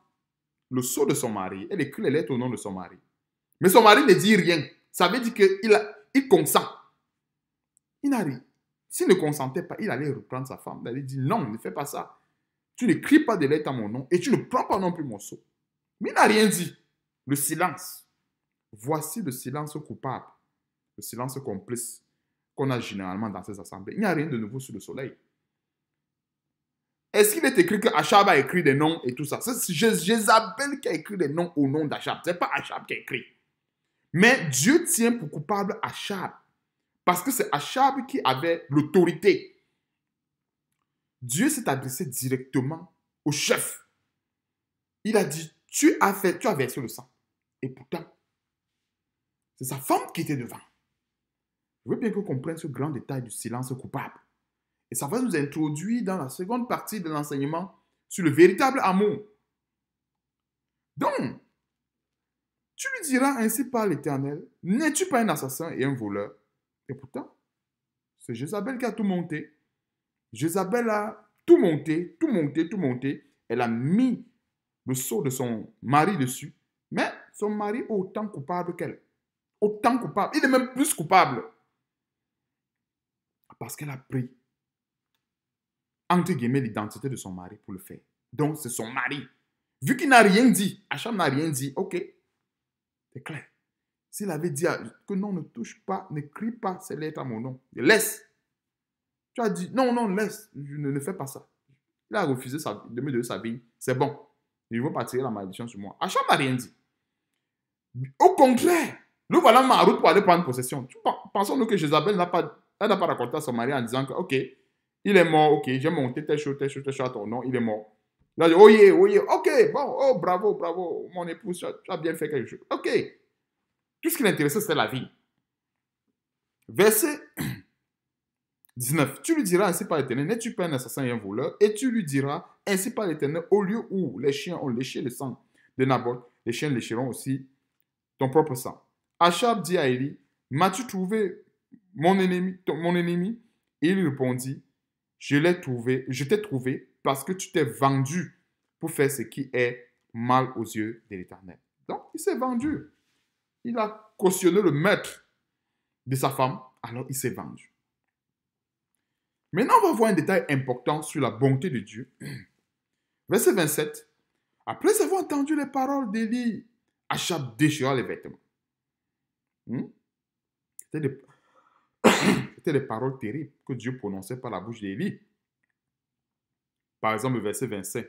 Speaker 1: le sceau de son mari. Elle écrit les lettres au nom de son mari. Mais son mari ne dit rien. Ça veut dire qu'il a, il consent. Il n'a rien. S'il ne consentait pas, il allait reprendre sa femme. Il allait dire non, ne fais pas ça. Tu n'écris pas de lettres à mon nom et tu ne prends pas non plus mon sceau. Mais il n'a rien dit. Le silence. Voici le silence coupable, le silence complice qu'on a généralement dans ces assemblées. Il n'y a rien de nouveau sous le soleil. Est-ce qu'il est écrit que Achab a écrit des noms et tout ça C'est Jézabel qui a écrit des noms au nom d'Achab. Ce n'est pas Achab qui a écrit. Mais Dieu tient pour coupable Achab. Parce que c'est Achab qui avait l'autorité. Dieu s'est adressé directement au chef. Il a dit, tu as, fait, tu as versé le sang. Et pourtant, c'est sa femme qui était devant. Je veux bien que vous compreniez ce grand détail du silence coupable. Et ça va nous introduire dans la seconde partie de l'enseignement sur le véritable amour. Donc, tu lui diras ainsi par l'Éternel, n'es-tu pas un assassin et un voleur Et pourtant, c'est Jézabel qui a tout monté. Jézabel a tout monté, tout monté, tout monté. Elle a mis le seau de son mari dessus. Mais son mari est autant coupable qu'elle. Autant coupable. Il est même plus coupable. Parce qu'elle a pris entre guillemets, l'identité de son mari pour le faire. Donc, c'est son mari. Vu qu'il n'a rien dit, Hacham n'a rien dit, ok, c'est clair. S'il avait dit que non, ne touche pas, ne crie pas ces lettres à mon nom, laisse. Tu as dit, non, non, laisse, je ne, ne fais pas ça. Il a refusé sa, de me donner sa vie, c'est bon. Il ne veut pas tirer la malédiction sur moi. Hacham n'a rien dit. Au contraire, nous voilà ma route pour aller prendre possession. Pensons-nous que Jézabel n'a pas, n'a pas raconté à son mari en disant que, ok, il est mort, ok, j'ai monté telle chose, telle chose, telle chose à ton nom, il est mort. Là, je dis, oh yeah, oh yeah, ok, bon, oh bravo, bravo, mon épouse, tu as bien fait quelque chose. Ok. Tout ce qui l'intéressait, c'est la vie. Verset 19. [CLEARS THROAT] Tu lui diras ainsi par l'éternel, n'es-tu pas un assassin et un voleur Et tu lui diras ainsi par l'éternel, au lieu où les chiens ont léché le sang de Naboth, les chiens lécheront aussi ton propre sang. Achab dit à Élie, m'as-tu trouvé mon ennemi, mon ennemi Et il répondit, je l'ai trouvé, je t'ai trouvé parce que tu t'es vendu pour faire ce qui est mal aux yeux de l'Éternel. Donc, il s'est vendu. Il a cautionné le maître de sa femme, alors il s'est vendu. Maintenant, on va voir un détail important sur la bonté de Dieu. [CLEARS THROAT] Verset 27. Après avoir entendu les paroles d'Élie, Achab déchira les vêtements. Hmm? [CLEARS THROAT] C'était les paroles terribles que Dieu prononçait par la bouche d'Élie. Par exemple, verset 25,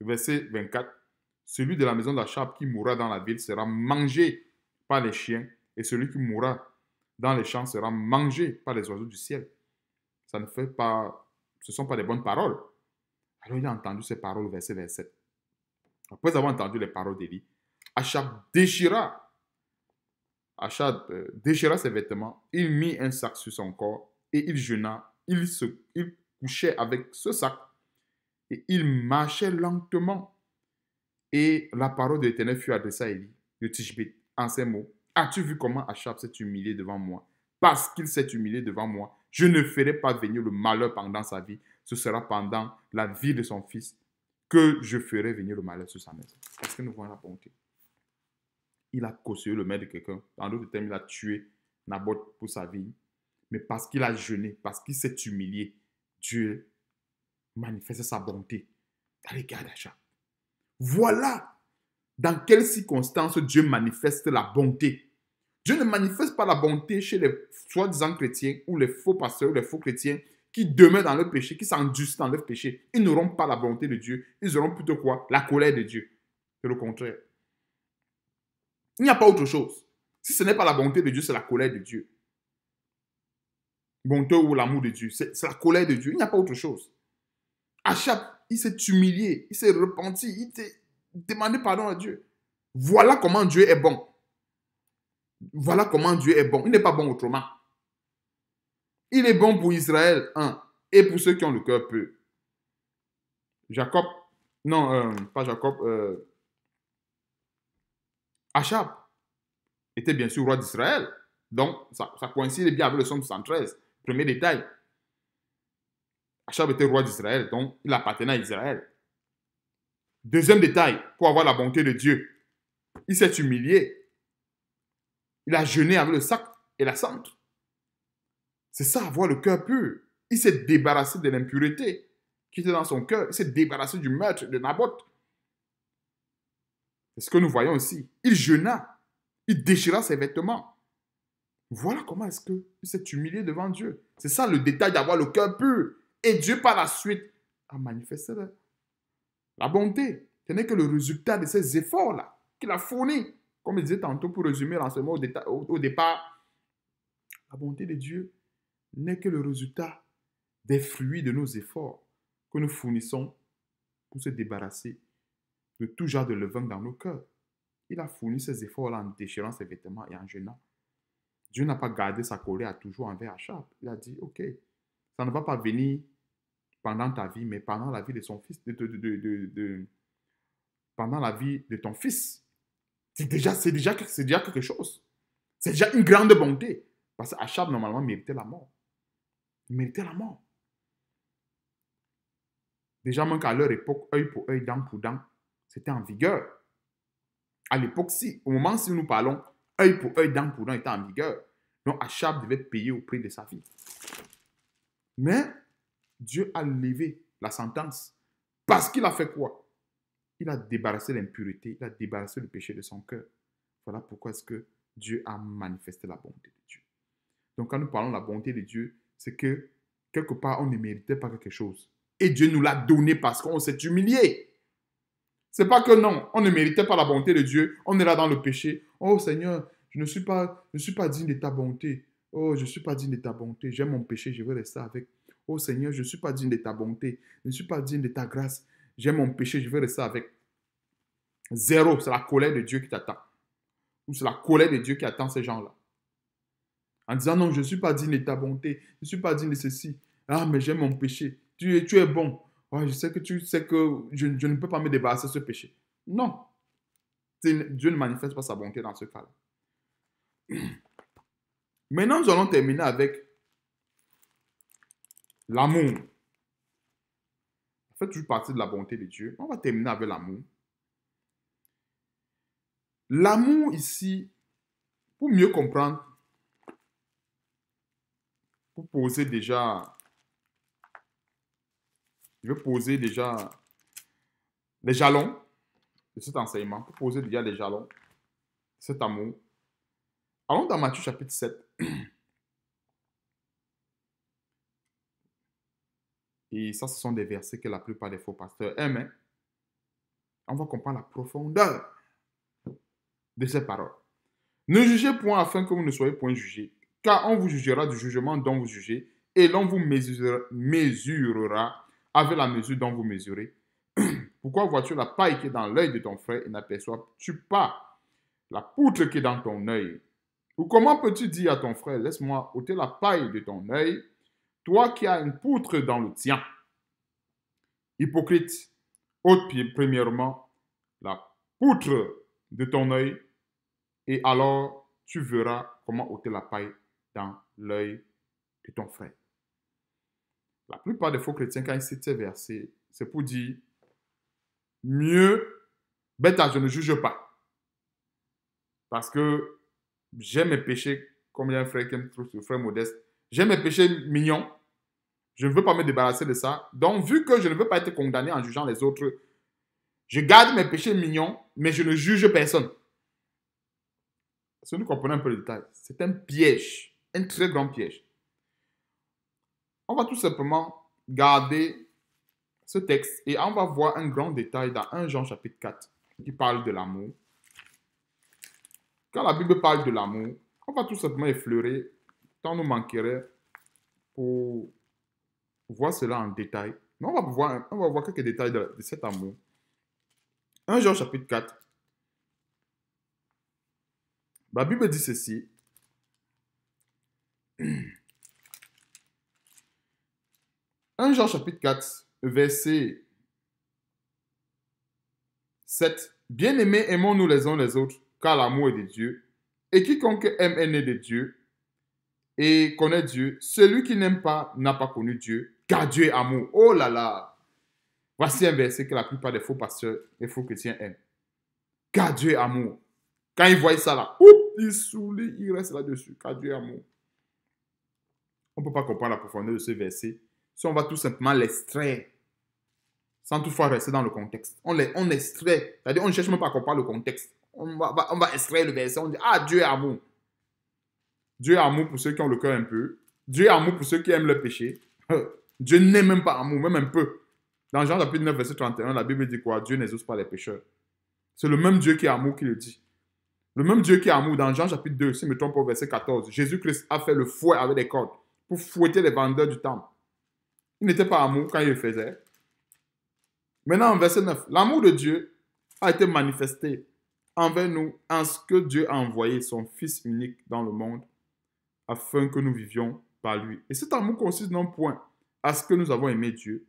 Speaker 1: le verset 24, celui de la maison d'Achab qui mourra dans la ville sera mangé par les chiens, et celui qui mourra dans les champs sera mangé par les oiseaux du ciel. Ça ne fait pas, ce ne sont pas des bonnes paroles. Alors il a entendu ces paroles au verset 27. Après avoir entendu les paroles d'Élie, Achab déchira Achad euh, déchira ses vêtements, il mit un sac sur son corps et il jeûna. Il, se, couchait avec ce sac et il marchait lentement. Et la parole de l'Éternel fut adressée à Élie de Tishbit en ces mots As-tu vu comment Achab s'est humilié devant moi Parce qu'il s'est humilié devant moi, je ne ferai pas venir le malheur pendant sa vie. Ce sera pendant la vie de son fils que je ferai venir le malheur sur sa maison. Est-ce que nous voyons la bonté il a causé le maître de quelqu'un. En d'autres termes, il a tué Naboth pour sa vie. Mais parce qu'il a jeûné, parce qu'il s'est humilié, Dieu manifeste sa bonté. Regarde, ça. Voilà dans quelles circonstances Dieu manifeste la bonté. Dieu ne manifeste pas la bonté chez les soi-disant chrétiens ou les faux pasteurs, les faux chrétiens qui demeurent dans leur péché, qui s'endurcissent dans leur péché. Ils n'auront pas la bonté de Dieu. Ils auront plutôt quoi La colère de Dieu. C'est le contraire. Il n'y a pas autre chose. Si ce n'est pas la bonté de Dieu, c'est la colère de Dieu. Bonté ou l'amour de Dieu, c'est la colère de Dieu. Il n'y a pas autre chose. Achab, il s'est humilié, il s'est repenti, il s'est demandé pardon à Dieu. Voilà comment Dieu est bon. Voilà comment Dieu est bon. Il n'est pas bon autrement. Il est bon pour Israël, et pour ceux qui ont le cœur peu. Jacob, non, euh, pas Jacob, euh, Achab était bien sûr roi d'Israël. Donc, ça, coïncide bien avec le somme 73. Premier détail. Achab était roi d'Israël, donc il appartenait à Israël. Deuxième détail, pour avoir la bonté de Dieu, il s'est humilié. Il a jeûné avec le sac et la cendre. C'est ça, avoir le cœur pur. Il s'est débarrassé de l'impureté qui était dans son cœur. Il s'est débarrassé du meurtre de Naboth. C'est ce que nous voyons aussi. Il jeûna, il déchira ses vêtements. Voilà comment est-ce qu'il s'est humilié devant Dieu. C'est ça le détail d'avoir le cœur pur. Et Dieu, par la suite, a manifesté la bonté. Ce n'est que le résultat de ses efforts-là qu'il a fournis. Comme je disais tantôt, pour résumer l'enseignement ce mot au départ, la bonté de Dieu n'est que le résultat des fruits de nos efforts que nous fournissons pour se débarrasser de tout genre de levain dans nos cœurs. Il a fourni ses efforts-là en déchirant ses vêtements et en jeûnant. Dieu n'a pas gardé sa colère à toujours envers Achab. Il a dit, OK, ça ne va pas venir pendant ta vie, mais pendant la vie de son fils, de, pendant la vie de ton fils. C'est déjà, c'est déjà, quelque chose. C'est déjà une grande bonté. Parce qu'Achab, normalement, méritait la mort. Il méritait la mort. Déjà, même qu'à leur époque, œil pour œil, dent pour dent, c'était en vigueur. À l'époque, si, au moment si nous parlons, œil pour œil, dent pour dent était en vigueur. Donc Achab devait payer au prix de sa vie. Mais Dieu a levé la sentence. Parce qu'il a fait quoi Il a débarrassé l'impureté, il a débarrassé le péché de son cœur. Voilà pourquoi est-ce que Dieu a manifesté la bonté de Dieu. Donc quand nous parlons de la bonté de Dieu, c'est que quelque part, on ne méritait pas quelque chose. Et Dieu nous l'a donné parce qu'on s'est humilié. C'est pas que non, on ne méritait pas la bonté de Dieu, on est là dans le péché. Oh Seigneur, je ne suis pas, je suis pas digne de ta bonté. Oh, je ne suis pas digne de ta bonté. J'aime mon péché, je veux rester avec. Oh Seigneur, je ne suis pas digne de ta bonté. Je ne suis pas digne de ta grâce. J'aime mon péché, je veux rester avec. Zéro, c'est la colère de Dieu qui t'attend. Ou c'est la colère de Dieu qui attend ces gens-là. En disant non, je ne suis pas digne de ta bonté. Je ne suis pas digne de ceci. Ah, mais j'aime mon péché. Tu, tu es bon je sais que tu sais que je, je ne peux pas me débarrasser de ce péché. Non. Dieu ne manifeste pas sa bonté dans ce cas-là. [CLEARS THROAT] Maintenant, nous allons terminer avec l'amour. fait toujours partie de la bonté de Dieu. On va terminer avec l'amour. L'amour ici, pour mieux comprendre, pour poser déjà je vais poser déjà les jalons de cet enseignement, poser déjà les jalons de cet amour. Allons dans Matthieu chapitre 7. [CLEARS THROAT] Et ça, ce sont des versets que la plupart des faux pasteurs aiment. Hein. On va comprendre la profondeur de ces paroles. Ne jugez point afin que vous ne soyez point jugés, car on vous jugera du jugement dont vous jugez, et l'on vous mesurera avec la mesure dont vous mesurez [CLEARS THROAT] Pourquoi vois-tu la paille qui est dans l'œil de ton frère et n'aperçois-tu pas la poutre qui est dans ton œil Ou comment peux-tu dire à ton frère, laisse-moi ôter la paille de ton œil, toi qui as une poutre dans le tien Hypocrite, ôte premièrement la poutre de ton œil, et alors tu verras comment ôter la paille dans l'œil de ton frère. La plupart des faux chrétiens, quand ils citent ces versets, c'est pour dire mieux, bêta, ben je ne juge pas. Parce que j'ai mes péchés, comme il y a un frère qui aime trop ce frère modeste, j'ai mes péchés mignons. Je ne veux pas me débarrasser de ça. Donc, vu que je ne veux pas être condamné en jugeant les autres, je garde mes péchés mignons, mais je ne juge personne. Si nous comprenons un peu le détail, c'est un piège, un très grand piège. On va tout simplement garder ce texte et on va voir un grand détail dans 1 Jean chapitre 4 qui parle de l'amour. Quand la Bible parle de l'amour, on va tout simplement effleurer, tant nous manquerait pour voir cela en détail. Mais on va voir, voir quelques détails de cet amour. 1 Jean chapitre 4. La Bible dit ceci. [CLEARS THROAT] 1 Jean chapitre 4, verset 7. Bien-aimés, aimons-nous les uns les autres, car l'amour est de Dieu. Et quiconque aime est né de Dieu et connaît Dieu. Celui qui n'aime pas n'a pas connu Dieu, car Dieu est amour. Oh là là! Voici un verset que la plupart des faux pasteurs et faux chrétiens aiment. Car Dieu est amour. Quand ils voient ça là, ils saoulent, ils restent là-dessus. Car Dieu est amour. On ne peut pas comprendre la profondeur de ce verset si on va tout simplement l'extraire, sans toutefois rester dans le contexte. On, les, extrait, c'est-à-dire on ne cherche même pas à comprendre le contexte. On va, extraire le verset, on dit Ah, Dieu est amour. Dieu est amour pour ceux qui ont le cœur un peu. Dieu est amour pour ceux qui aiment le péché. Euh, Dieu n'est même pas amour, même un peu. Dans Jean chapitre 9, verset 31, la Bible dit quoi Dieu n'exauce pas les pécheurs. C'est le même Dieu qui est amour qui le dit. Le même Dieu qui est amour, dans Jean chapitre 2, si je me trompe au verset 14, Jésus-Christ a fait le fouet avec des cordes pour fouetter les vendeurs du temple. Il n'était pas amour quand il le faisait. Maintenant, en verset 9. L'amour de Dieu a été manifesté envers nous en ce que Dieu a envoyé son Fils unique dans le monde afin que nous vivions par lui. Et cet amour consiste non point à ce que nous avons aimé Dieu,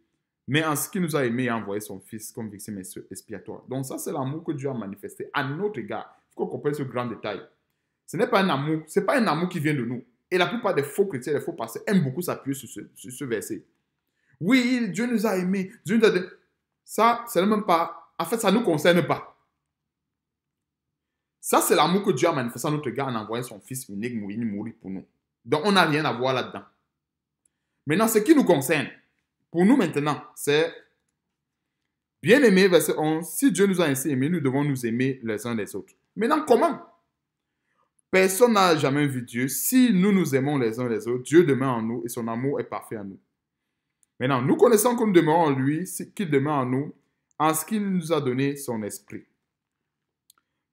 Speaker 1: mais en ce qu'il nous a aimé et envoyé son Fils comme victime expiatoire. Donc ça, c'est l'amour que Dieu a manifesté à notre égard. Il faut qu'on comprenne ce grand détail. Ce n'est pas un amour, ce pas un amour qui vient de nous. Et la plupart des faux chrétiens, des faux pasteurs aiment beaucoup s'appuyer sur ce verset. Oui, Dieu nous a aimés. Ça, c'est même pas. En fait, ça ne nous concerne pas. Ça, c'est l'amour que Dieu a manifesté à notre gars en envoyant son Fils unique mourir pour nous. Donc, on n'a rien à voir là-dedans. Maintenant, ce qui nous concerne, pour nous maintenant, c'est Bien aimé, verset 11, si Dieu nous a ainsi aimés, nous devons nous aimer les uns les autres. Maintenant, comment Personne n'a jamais vu Dieu. Si nous nous aimons les uns les autres, Dieu demeure en nous et son amour est parfait en nous. Maintenant, nous connaissons qu'on demeure en lui, qu'il demeure en nous, en ce qu'il nous a donné son esprit.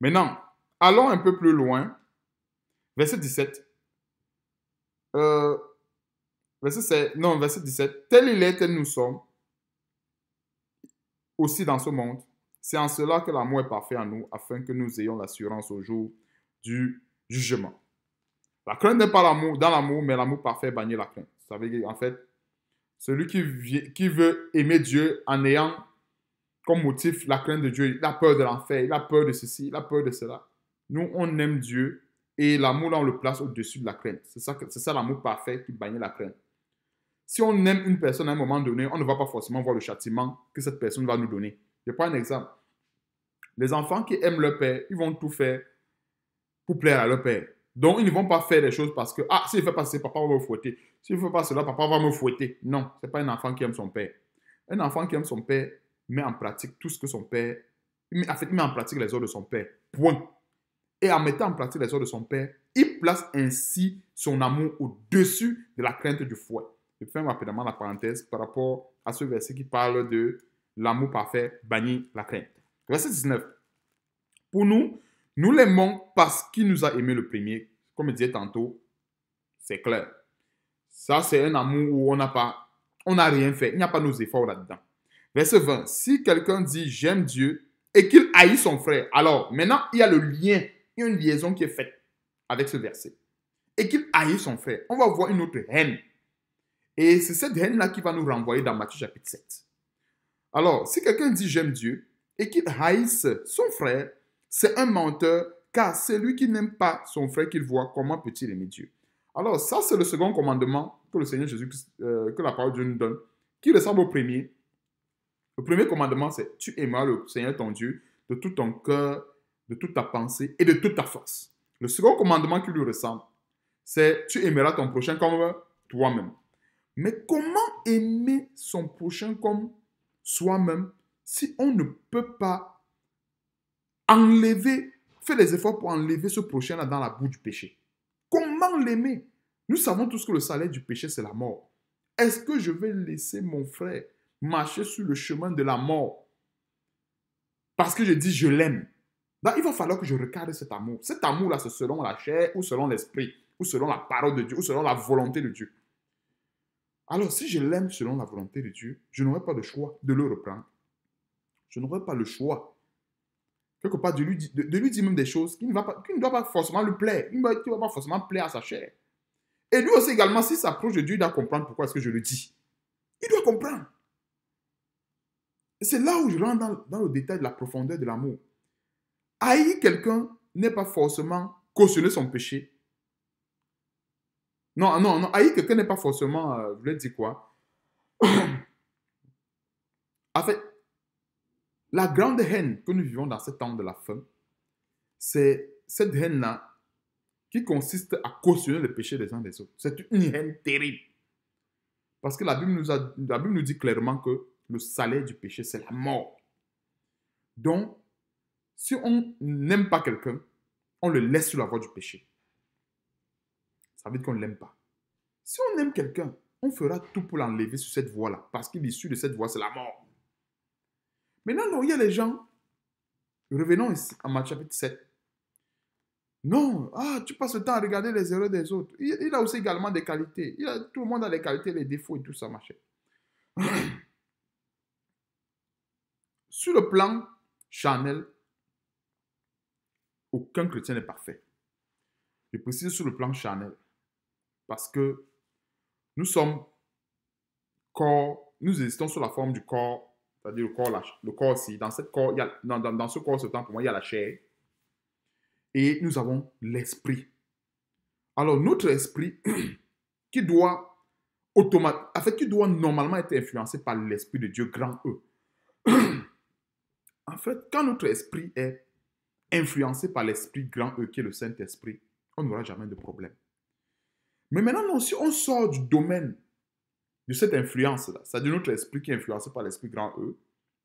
Speaker 1: Maintenant, allons un peu plus loin. Verset 17. Euh, verset 7, non, verset 17. Tel il est, tel nous sommes, aussi dans ce monde. C'est en cela que l'amour est parfait en nous, afin que nous ayons l'assurance au jour du jugement. La crainte n'est pas l'amour, dans l'amour, mais l'amour parfait bannit la crainte. Vous savez, en fait, celui qui, veut aimer Dieu en ayant comme motif la crainte de Dieu, la peur de l'enfer, la peur de ceci, la peur de cela. Nous, on aime Dieu et l'amour, on le place au-dessus de la crainte. C'est ça, c'est ça l'amour parfait qui bannit la crainte. Si on aime une personne à un moment donné, on ne va pas forcément voir le châtiment que cette personne va nous donner. Je prends un exemple. Les enfants qui aiment leur père, ils vont tout faire pour plaire à leur père. Donc, ils ne vont pas faire les choses parce que, ah, s'il ne fait pas ceci, papa va me fouetter. S'il ne fait pas cela, papa va me fouetter. Non, ce n'est pas un enfant qui aime son père. Un enfant qui aime son père met en pratique tout ce que son père... En fait, il met en pratique les ordres de son père. Point. Et en mettant en pratique les ordres de son père, il place ainsi son amour au-dessus de la crainte du fouet. Je ferme rapidement la parenthèse par rapport à ce verset qui parle de l'amour parfait bannit la crainte. Verset 19. Pour nous, nous l'aimons parce qu'il nous a aimé le premier. Comme je disais tantôt, c'est clair. Ça, c'est un amour où on n'a pas, on rien fait. Il n'y a pas nos efforts là-dedans. Verset 20. Si quelqu'un dit j'aime Dieu et qu'il haït son frère, alors maintenant il y a le lien, il y a une liaison qui est faite avec ce verset. Et qu'il haït son frère. On va voir une autre haine. Et c'est cette haine-là qui va nous renvoyer dans Matthieu chapitre 7. Alors, si quelqu'un dit j'aime Dieu et qu'il haïsse son frère, c'est un menteur, car c'est lui qui n'aime pas son frère qu'il voit, comment peut-il aimer Dieu Alors ça, c'est le second commandement que le Seigneur Jésus, euh, que la parole de Dieu nous donne, qui ressemble au premier. Le premier commandement, c'est tu aimeras le Seigneur ton Dieu de tout ton cœur, de toute ta pensée et de toute ta force. Le second commandement qui lui ressemble, c'est tu aimeras ton prochain comme toi-même. Mais comment aimer son prochain comme soi-même si on ne peut pas enlever, fais les efforts pour enlever ce prochain-là dans la boue du péché. Comment l'aimer Nous savons tous que le salaire du péché, c'est la mort. Est-ce que je vais laisser mon frère marcher sur le chemin de la mort parce que je dis je l'aime bah, Il va falloir que je regarde cet amour. Cet amour-là, c'est selon la chair ou selon l'esprit ou selon la parole de Dieu ou selon la volonté de Dieu. Alors, si je l'aime selon la volonté de Dieu, je n'aurai pas le choix de le reprendre. Je n'aurai pas le choix quelque part, de lui, de, lui dire même des choses qui ne, va pas, ne doit pas forcément lui plaire, qui ne va pas forcément plaire à sa chair. Et lui aussi également, s'il s'approche de Dieu, il doit comprendre pourquoi est-ce que je le dis. Il doit comprendre. C'est là où je rentre dans, le détail de la profondeur de l'amour. Haïr quelqu'un n'est pas forcément cautionner son péché. Non, non, non, haïr quelqu'un n'est pas forcément, vous euh, je voulais dire quoi [COUGHS] En fait, la grande haine que nous vivons dans ce temps de la faim, c'est cette haine-là qui consiste à cautionner le péché des uns des autres. C'est une haine terrible. Parce que la Bible nous, a, nous dit clairement que le salaire du péché, c'est la mort. Donc, si on n'aime pas quelqu'un, on le laisse sur la voie du péché. Ça veut dire qu'on ne l'aime pas. Si on aime quelqu'un, on fera tout pour l'enlever sur cette voie-là, parce que l'issue de cette voie, c'est la mort. Mais non, il y a les gens. Revenons ici à Matthieu chapitre 7. Non, ah, tu passes le temps à regarder les erreurs des autres. Il, a aussi également des qualités. Il a, tout le monde a les qualités, les défauts et tout ça, machin. [CLEARS THROAT] Sur le plan charnel, aucun chrétien n'est parfait. Je précise sur le plan charnel. Parce que nous sommes corps, nous existons sous la forme du corps c'est-à-dire le corps, le corps dans, dans, dans, ce corps, ce temps, pour moi, il y a la chair. Et nous avons l'esprit. Alors, notre esprit, [CLEARS THROAT] qui doit automatiquement, fait, qui doit normalement être influencé par l'esprit de Dieu, grand E. [CLEARS THROAT] en fait, quand notre esprit est influencé par l'esprit grand E, qui est le Saint-Esprit, on n'aura jamais de problème. Mais maintenant, si on sort du domaine de cette influence-là, c'est de notre esprit qui est influencé par l'esprit grand E,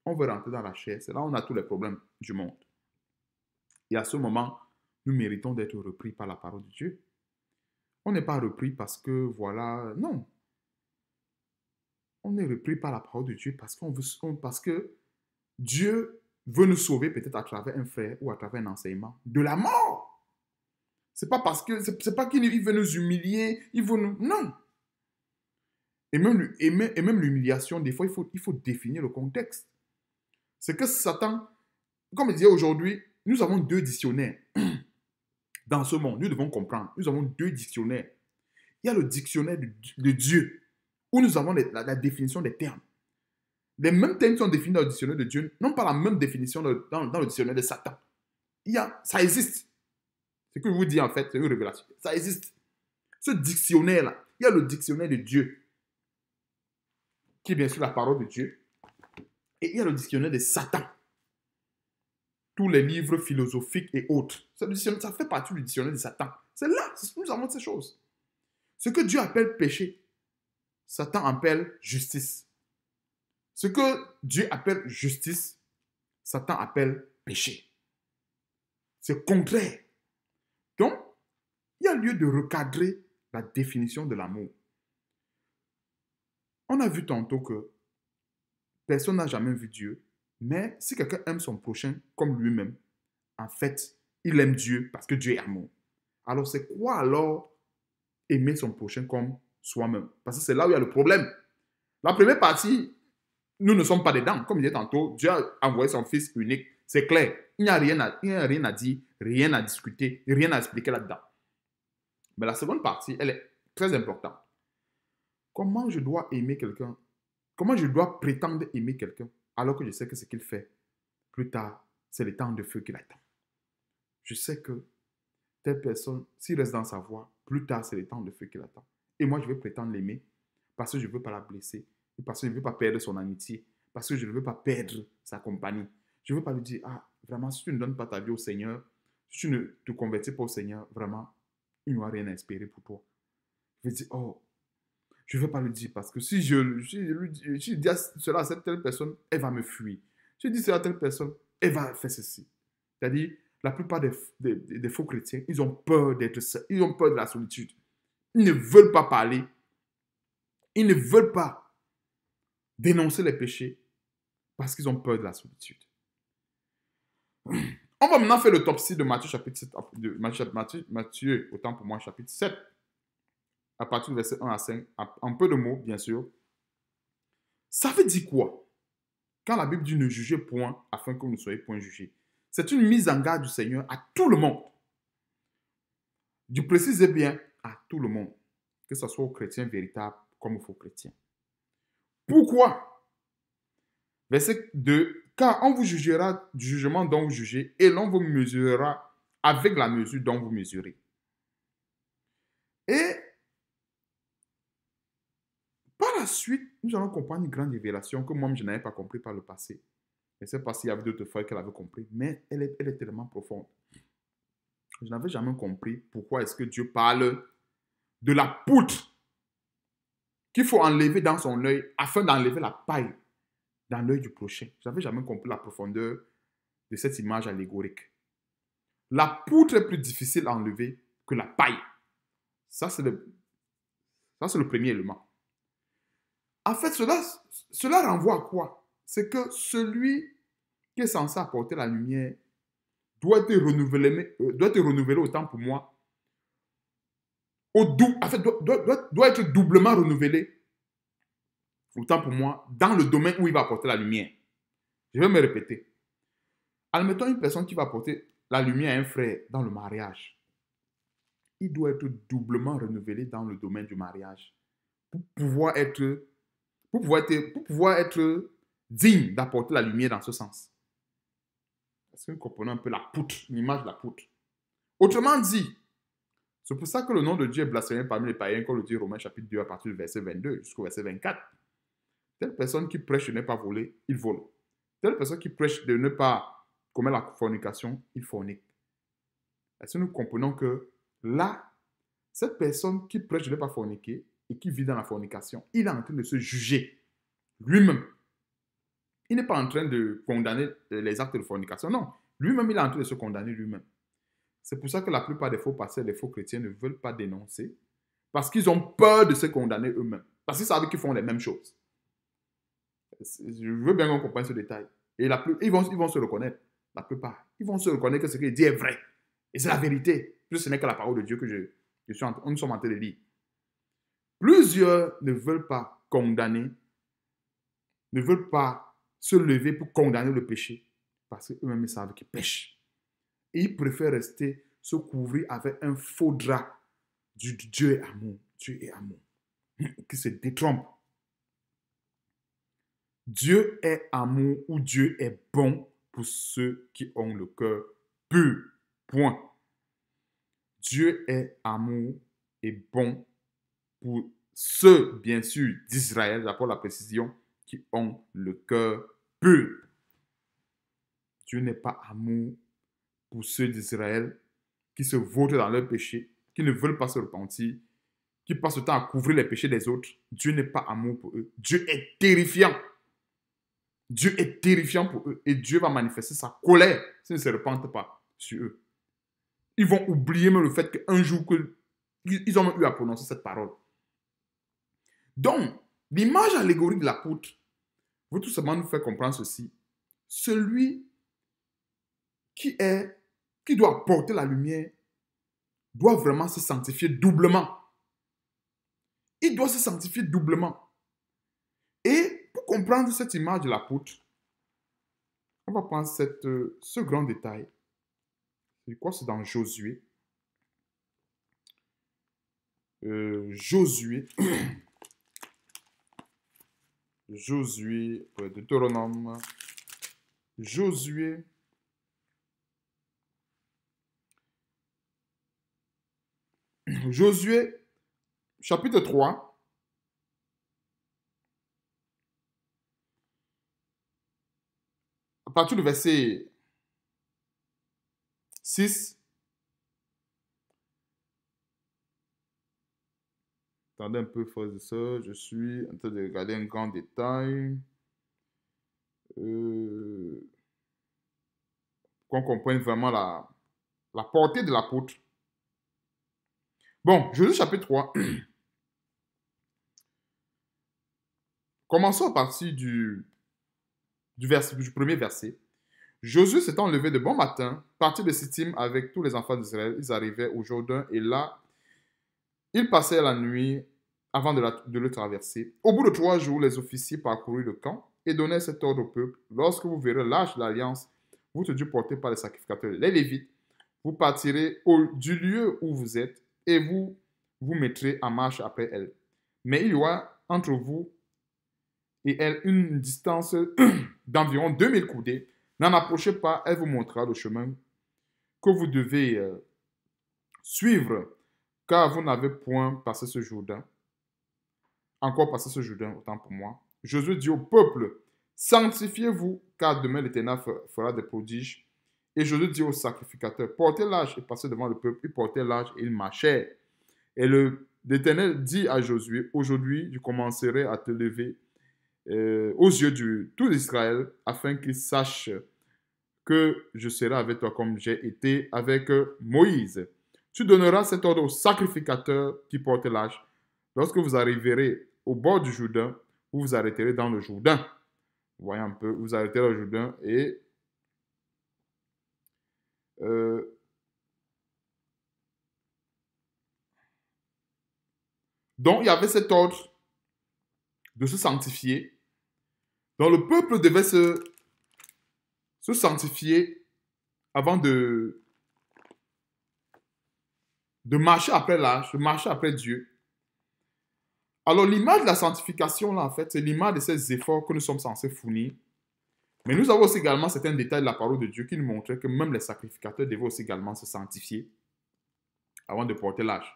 Speaker 1: on veut rentrer dans la chair. C'est là on a tous les problèmes du monde. Et à ce moment, nous méritons d'être repris par la parole de Dieu. On n'est pas repris parce que, voilà, non. On est repris par la parole de Dieu parce, qu'on veut, parce que Dieu veut nous sauver peut-être à travers un frère ou à travers un enseignement de la mort. C'est pas parce que, c'est, pas qu'il veut nous humilier, il veut nous... Non, et même, et même, l'humiliation, des fois, il faut, faut définir le contexte. C'est que Satan, comme je disais aujourd'hui, nous avons deux dictionnaires [CLEARS THROAT] dans ce monde. Nous devons comprendre. Nous avons deux dictionnaires. Il y a le dictionnaire de, Dieu, où nous avons la, définition des termes. Les mêmes termes sont définis dans le dictionnaire de Dieu n'ont pas la même définition dans, le dictionnaire de Satan. Il y a, ça existe. Ce que je vous dis en fait, c'est une révélation. Ça existe. Ce dictionnaire-là, il y a le dictionnaire de Dieu qui est bien sûr la parole de Dieu. Et il y a le dictionnaire de Satan. Tous les livres philosophiques et autres. Ça fait partie du dictionnaire de Satan. C'est là que nous avons ces choses. Ce que Dieu appelle péché, Satan appelle justice. Ce que Dieu appelle justice, Satan appelle péché. C'est contraire. Donc, il y a lieu de recadrer la définition de l'amour. On a vu tantôt que personne n'a jamais vu Dieu, mais si quelqu'un aime son prochain comme lui-même, en fait, il aime Dieu parce que Dieu est amour. Alors c'est quoi alors aimer son prochain comme soi-même Parce que c'est là où il y a le problème. La première partie, nous ne sommes pas dedans. Comme je disais tantôt, Dieu a envoyé son Fils unique. C'est clair. Il n'y a, rien à, rien dire, rien à discuter, rien à expliquer là-dedans. Mais la seconde partie, elle est très importante. Comment je dois aimer quelqu'un Comment je dois prétendre aimer quelqu'un alors que je sais que ce qu'il fait plus tard, c'est le temps de feu qu'il attend. Je sais que telle personne, s'il reste dans sa voie, plus tard, c'est le temps de feu qu'il attend. Et moi, je vais prétendre l'aimer parce que je ne veux pas la blesser, parce que je ne veux pas perdre son amitié, parce que je ne veux pas perdre sa compagnie. Je ne veux pas lui dire, ah, vraiment, si tu ne donnes pas ta vie au Seigneur, si tu ne te convertis pas au Seigneur, vraiment, il n'y aura rien à espérer pour toi. Je vais dire, oh, je ne veux pas le dire parce que si je, dis cela à cette telle personne, elle va me fuir. Si je dis cela à telle personne, elle va faire ceci. C'est-à-dire, la plupart des, faux chrétiens, ils ont peur d'être ils ont peur de la solitude. Ils ne veulent pas parler. Ils ne veulent pas dénoncer les péchés parce qu'ils ont peur de la solitude. On va maintenant faire le top 6 de Matthieu chapitre 7. De Matthieu, Matthieu, autant pour moi, chapitre 7 à partir du verset 1 à 5, en peu de mots, bien sûr. Ça veut dire quoi Quand la Bible dit ne jugez point afin que vous ne soyez point jugés. C'est une mise en garde du Seigneur à tout le monde. Du précise bien à tout le monde, que ce soit aux chrétiens véritables comme aux faux chrétiens. Pourquoi Verset 2 Car on vous jugera du jugement dont vous jugez et l'on vous mesurera avec la mesure dont vous mesurez. Et suite, nous allons comprendre une grande révélation que moi-même, je n'avais pas compris par le passé. Et c'est parce qu'il y avait d'autres fois qu'elle avait compris, mais elle est, tellement profonde. Je n'avais jamais compris pourquoi est-ce que Dieu parle de la poutre qu'il faut enlever dans son œil afin d'enlever la paille dans l'œil du prochain. Je n'avais jamais compris la profondeur de cette image allégorique. La poutre est plus difficile à enlever que la paille. Ça, c'est le, ça, c'est le premier élément. En fait, cela, cela renvoie à quoi C'est que celui qui est censé apporter la lumière doit être renouvelé, euh, doit être renouvelé autant pour moi. en fait, doit, doit être doublement renouvelé autant pour moi dans le domaine où il va apporter la lumière. Je vais me répéter. Admettons une personne qui va apporter la lumière à un frère dans le mariage. Il doit être doublement renouvelé dans le domaine du mariage pour pouvoir être pour pouvoir être, digne d'apporter la lumière dans ce sens. Est-ce que nous comprenons un peu la poutre, l'image de la poutre Autrement dit, c'est pour ça que le nom de Dieu est blasphémé parmi les païens, comme le dit Romains chapitre 2 à partir du verset 22 jusqu'au verset 24. Telle personne qui prêche de ne pas voler, il vole. Telle personne qui prêche de ne pas commettre la fornication, il fornique. Est-ce que nous comprenons que là, cette personne qui prêche de ne pas forniquer, et qui vit dans la fornication, il est en train de se juger lui-même. Il n'est pas en train de condamner euh, les actes de fornication, non. Lui-même, il est en train de se condamner lui-même. C'est pour ça que la plupart des faux pasteurs, des faux chrétiens ne veulent pas dénoncer parce qu'ils ont peur de se condamner eux-mêmes. Parce qu'ils savent qu'ils font les mêmes choses. Je veux bien qu'on comprenne ce détail. Et la ils, vont, ils vont se reconnaître, la plupart. Ils vont se reconnaître que ce qu'il dit est vrai. Et c'est la vérité. Plus ce n'est que la parole de Dieu que je, nous sommes en train de lire. Plusieurs ne veulent pas condamner, ne veulent pas se lever pour condamner le péché parce qu'eux-mêmes savent qu'ils pêchent. Et ils préfèrent rester se couvrir avec un faux drap du Dieu est amour, Dieu est amour, [LAUGHS] qui se détrompe. Dieu est amour ou Dieu est bon pour ceux qui ont le cœur pur. Point. Dieu est amour et bon pour ceux, bien sûr, d'Israël, d'abord la précision, qui ont le cœur pur. Dieu n'est pas amour pour ceux d'Israël qui se votent dans leurs péchés, qui ne veulent pas se repentir, qui passent le temps à couvrir les péchés des autres. Dieu n'est pas amour pour eux. Dieu est terrifiant. Dieu est terrifiant pour eux et Dieu va manifester sa colère s'ils ne se repentent pas sur eux. Ils vont oublier même le fait qu'un jour que ils ont eu à prononcer cette parole. Donc, l'image allégorique de la poutre veut tout simplement nous faire comprendre ceci. Celui qui est, qui doit porter la lumière, doit vraiment se sanctifier doublement. Il doit se sanctifier doublement. Et pour comprendre cette image de la poutre, on va prendre cette, ce grand détail. C'est quoi C'est dans Josué. Euh, Josué. [CLEARS THROAT] Josué, de Deutéronome, Josué, Josué, chapitre 3, à partir du verset 6 Attendez un peu, frères ça Je suis en train de regarder un grand détail. Euh, qu'on comprenne vraiment la, portée de la l'apôtre. Bon, Jésus chapitre 3. [CLEARS THROAT] Commençons à partir du, du, du premier verset. Jésus s'est enlevé de bon matin, parti de Sittim avec tous les enfants d'Israël, ils arrivaient au Jourdain et là, ils passait la nuit avant de, le traverser. Au bout de trois jours, les officiers parcoururent le camp et donnaient cet ordre au peuple. Lorsque vous verrez l'âge de l'alliance, vous te porter par les sacrificateurs, les Lévites, vous partirez au, du lieu où vous êtes et vous vous mettrez en marche après elle. Mais il y aura entre vous et elle une distance [CLEARS THROAT] d'environ 2000 coudées. N'en approchez pas, elle vous montrera le chemin que vous devez euh, suivre car vous n'avez point passé ce Jourdain, encore passé ce Jourdain, autant pour moi. Jésus dit au peuple, sanctifiez-vous, car demain l'Éternel fera des prodiges. Et Jésus dit au sacrificateur, portez l'âge et passez devant le peuple. Il portait l'âge et il marchait. Et l'Éternel dit à Josué, aujourd'hui tu commencerai à te lever euh, aux yeux de tout Israël, afin qu'ils sachent que je serai avec toi comme j'ai été avec euh, Moïse. Tu donneras cet ordre au sacrificateur qui porte l'âge. Lorsque vous arriverez au bord du Jourdain, vous vous arrêterez dans le Jourdain. Vous voyez un peu, vous arrêtez dans le Jourdain et euh, donc il y avait cet ordre de se sanctifier. Donc le peuple devait se sanctifier avant de de marcher après l'âge, de marcher après Dieu. Alors l'image de la sanctification, là, en fait, c'est l'image de ces efforts que nous sommes censés fournir. Mais nous avons aussi également certains détails de la parole de Dieu qui nous montrent que même les sacrificateurs devaient aussi également se sanctifier avant de porter l'âge.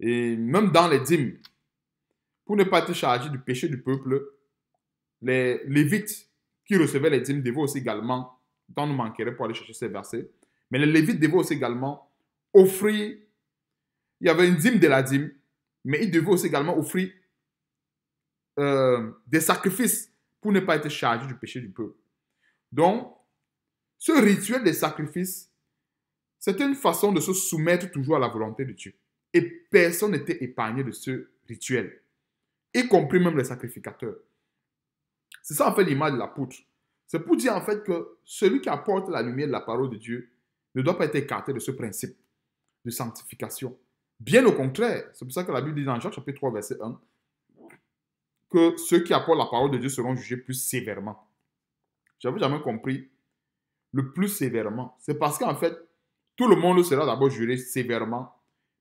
Speaker 1: Et même dans les dîmes, pour ne pas être chargé du péché du peuple, les Lévites qui recevaient les dîmes devaient aussi également, tant nous manquerait pour aller chercher ces versets, mais les Lévites devaient aussi également offrir il y avait une dîme de la dîme, mais il devait aussi également offrir euh, des sacrifices pour ne pas être chargé du péché du peuple. Donc, ce rituel des sacrifices, c'est une façon de se soumettre toujours à la volonté de Dieu. Et personne n'était épargné de ce rituel, y compris même les sacrificateurs. C'est ça en fait l'image de la poutre. C'est pour dire en fait que celui qui apporte la lumière de la parole de Dieu ne doit pas être écarté de ce principe de sanctification. Bien au contraire, c'est pour ça que la Bible dit dans Jacques chapitre 3, verset 1, que ceux qui apportent la parole de Dieu seront jugés plus sévèrement. J'avais jamais compris le plus sévèrement. C'est parce qu'en fait, tout le monde sera d'abord jugé sévèrement,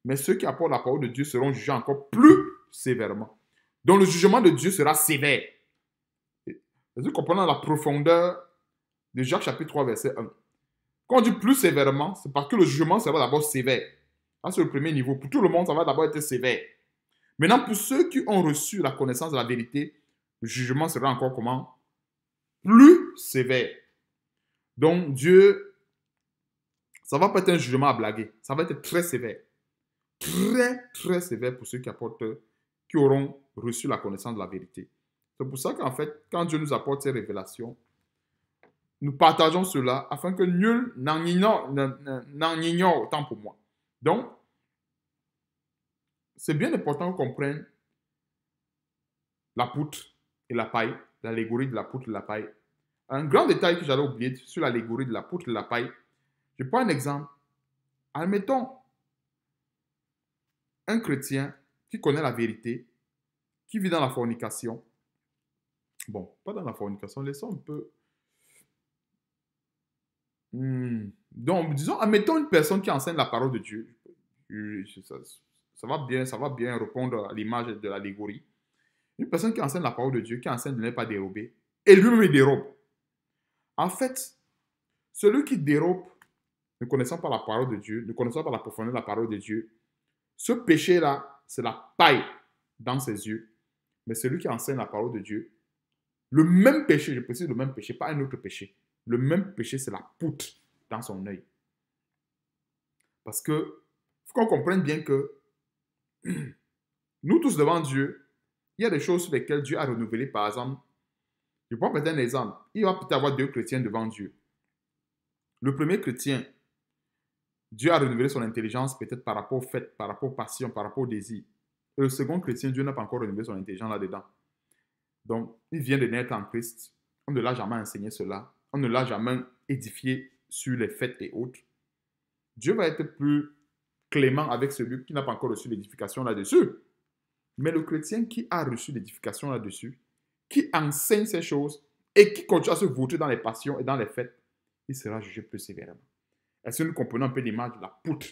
Speaker 1: mais ceux qui apportent la parole de Dieu seront jugés encore plus sévèrement. Donc le jugement de Dieu sera sévère. Vous comprenez la profondeur de Jacques chapitre 3, verset 1. Quand on dit plus sévèrement, c'est parce que le jugement sera d'abord sévère sur le premier niveau, pour tout le monde, ça va d'abord être sévère. Maintenant, pour ceux qui ont reçu la connaissance de la vérité, le jugement sera encore comment Plus sévère. Donc, Dieu, ça va pas être un jugement à blaguer. Ça va être très sévère. Très, très sévère pour ceux qui apportent, qui auront reçu la connaissance de la vérité. C'est pour ça qu'en fait, quand Dieu nous apporte ces révélations, nous partageons cela afin que nul n'en ignore, n'en ignore autant pour moi. Donc, c'est bien important qu'on comprenne la poutre et la paille, l'allégorie de la poutre et la paille. Un grand détail que j'allais oublier sur l'allégorie de la poutre et la paille, je prends un exemple. Admettons un chrétien qui connaît la vérité, qui vit dans la fornication. Bon, pas dans la fornication, laissons un peu. Hmm. Donc, disons, admettons une personne qui enseigne la parole de Dieu. Je, ça va bien, ça va bien répondre à l'image de l'allégorie. Une personne qui enseigne la parole de Dieu, qui enseigne de ne pas dérober, et lui-même dérobe. En fait, celui qui dérobe, ne connaissant pas la parole de Dieu, ne connaissant pas la profondeur de la parole de Dieu, ce péché-là, c'est la paille dans ses yeux. Mais celui qui enseigne la parole de Dieu, le même péché, je précise le même péché, pas un autre péché, le même péché, c'est la poutre dans son œil. Parce que, faut qu'on comprenne bien que nous tous devant Dieu, il y a des choses sur lesquelles Dieu a renouvelé, par exemple. Je prends peut-être un exemple. Il va peut-être avoir deux chrétiens devant Dieu. Le premier chrétien, Dieu a renouvelé son intelligence peut-être par rapport aux fait, par rapport aux passions, par rapport aux désir. Et le second chrétien, Dieu n'a pas encore renouvelé son intelligence là-dedans. Donc, il vient de naître en Christ. On ne l'a jamais enseigné cela. On ne l'a jamais édifié sur les fêtes et autres. Dieu va être plus clément avec celui qui n'a pas encore reçu l'édification là-dessus. Mais le chrétien qui a reçu l'édification là-dessus, qui enseigne ces choses et qui continue à se voter dans les passions et dans les fêtes, il sera jugé plus sévèrement. Est-ce que nous comprenons un peu l'image de la poutre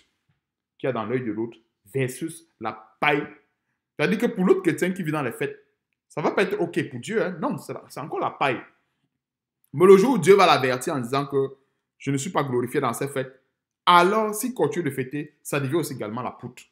Speaker 1: qui a dans l'œil de l'autre versus la paille C'est-à-dire que pour l'autre chrétien qui vit dans les fêtes, ça ne va pas être OK pour Dieu. Hein. Non, c'est encore la paille. Mais le jour où Dieu va l'avertir en disant que je ne suis pas glorifié dans ces fêtes, alors si continue de fêter, ça devient aussi également la poutre.